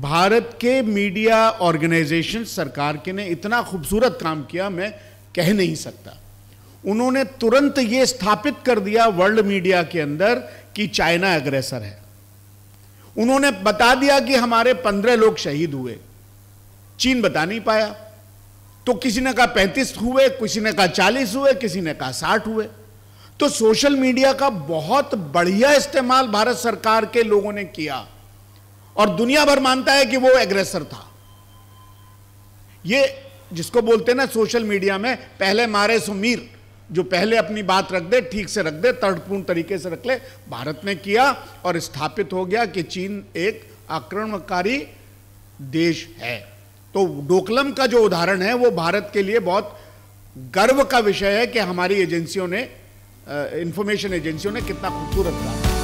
भारत के मीडिया ऑर्गेनाइजेशन सरकार के ने इतना खूबसूरत काम किया मैं कह नहीं सकता उन्होंने तुरंत ये स्थापित कर दिया वर्ल्ड मीडिया के अंदर कि चाइना अग्रेसर है उन्होंने बता दिया कि हमारे पंद्रह लोग शहीद हुए चीन बता नहीं पाया तो किसी ने कहा पैंतीस हुए किसी ने कहा चालीस हुए किसी ने कहा साठ हुए तो सोशल मीडिया का बहुत बढ़िया इस्तेमाल भारत सरकार के लोगों ने किया और दुनिया भर मानता है कि वो एग्रेसर था ये जिसको बोलते ना सोशल मीडिया में पहले मारे सुमीर जो पहले अपनी बात रख दे ठीक से रख दे तर्कपूर्ण तरीके से रख ले भारत ने किया और स्थापित हो गया कि चीन एक आक्रमणकारी देश है तो डोकलम का जो उदाहरण है वो भारत के लिए बहुत गर्व का विषय है कि हमारी एजेंसियों ने इंफॉर्मेशन एजेंसियों ने कितना खूबसूरत कहा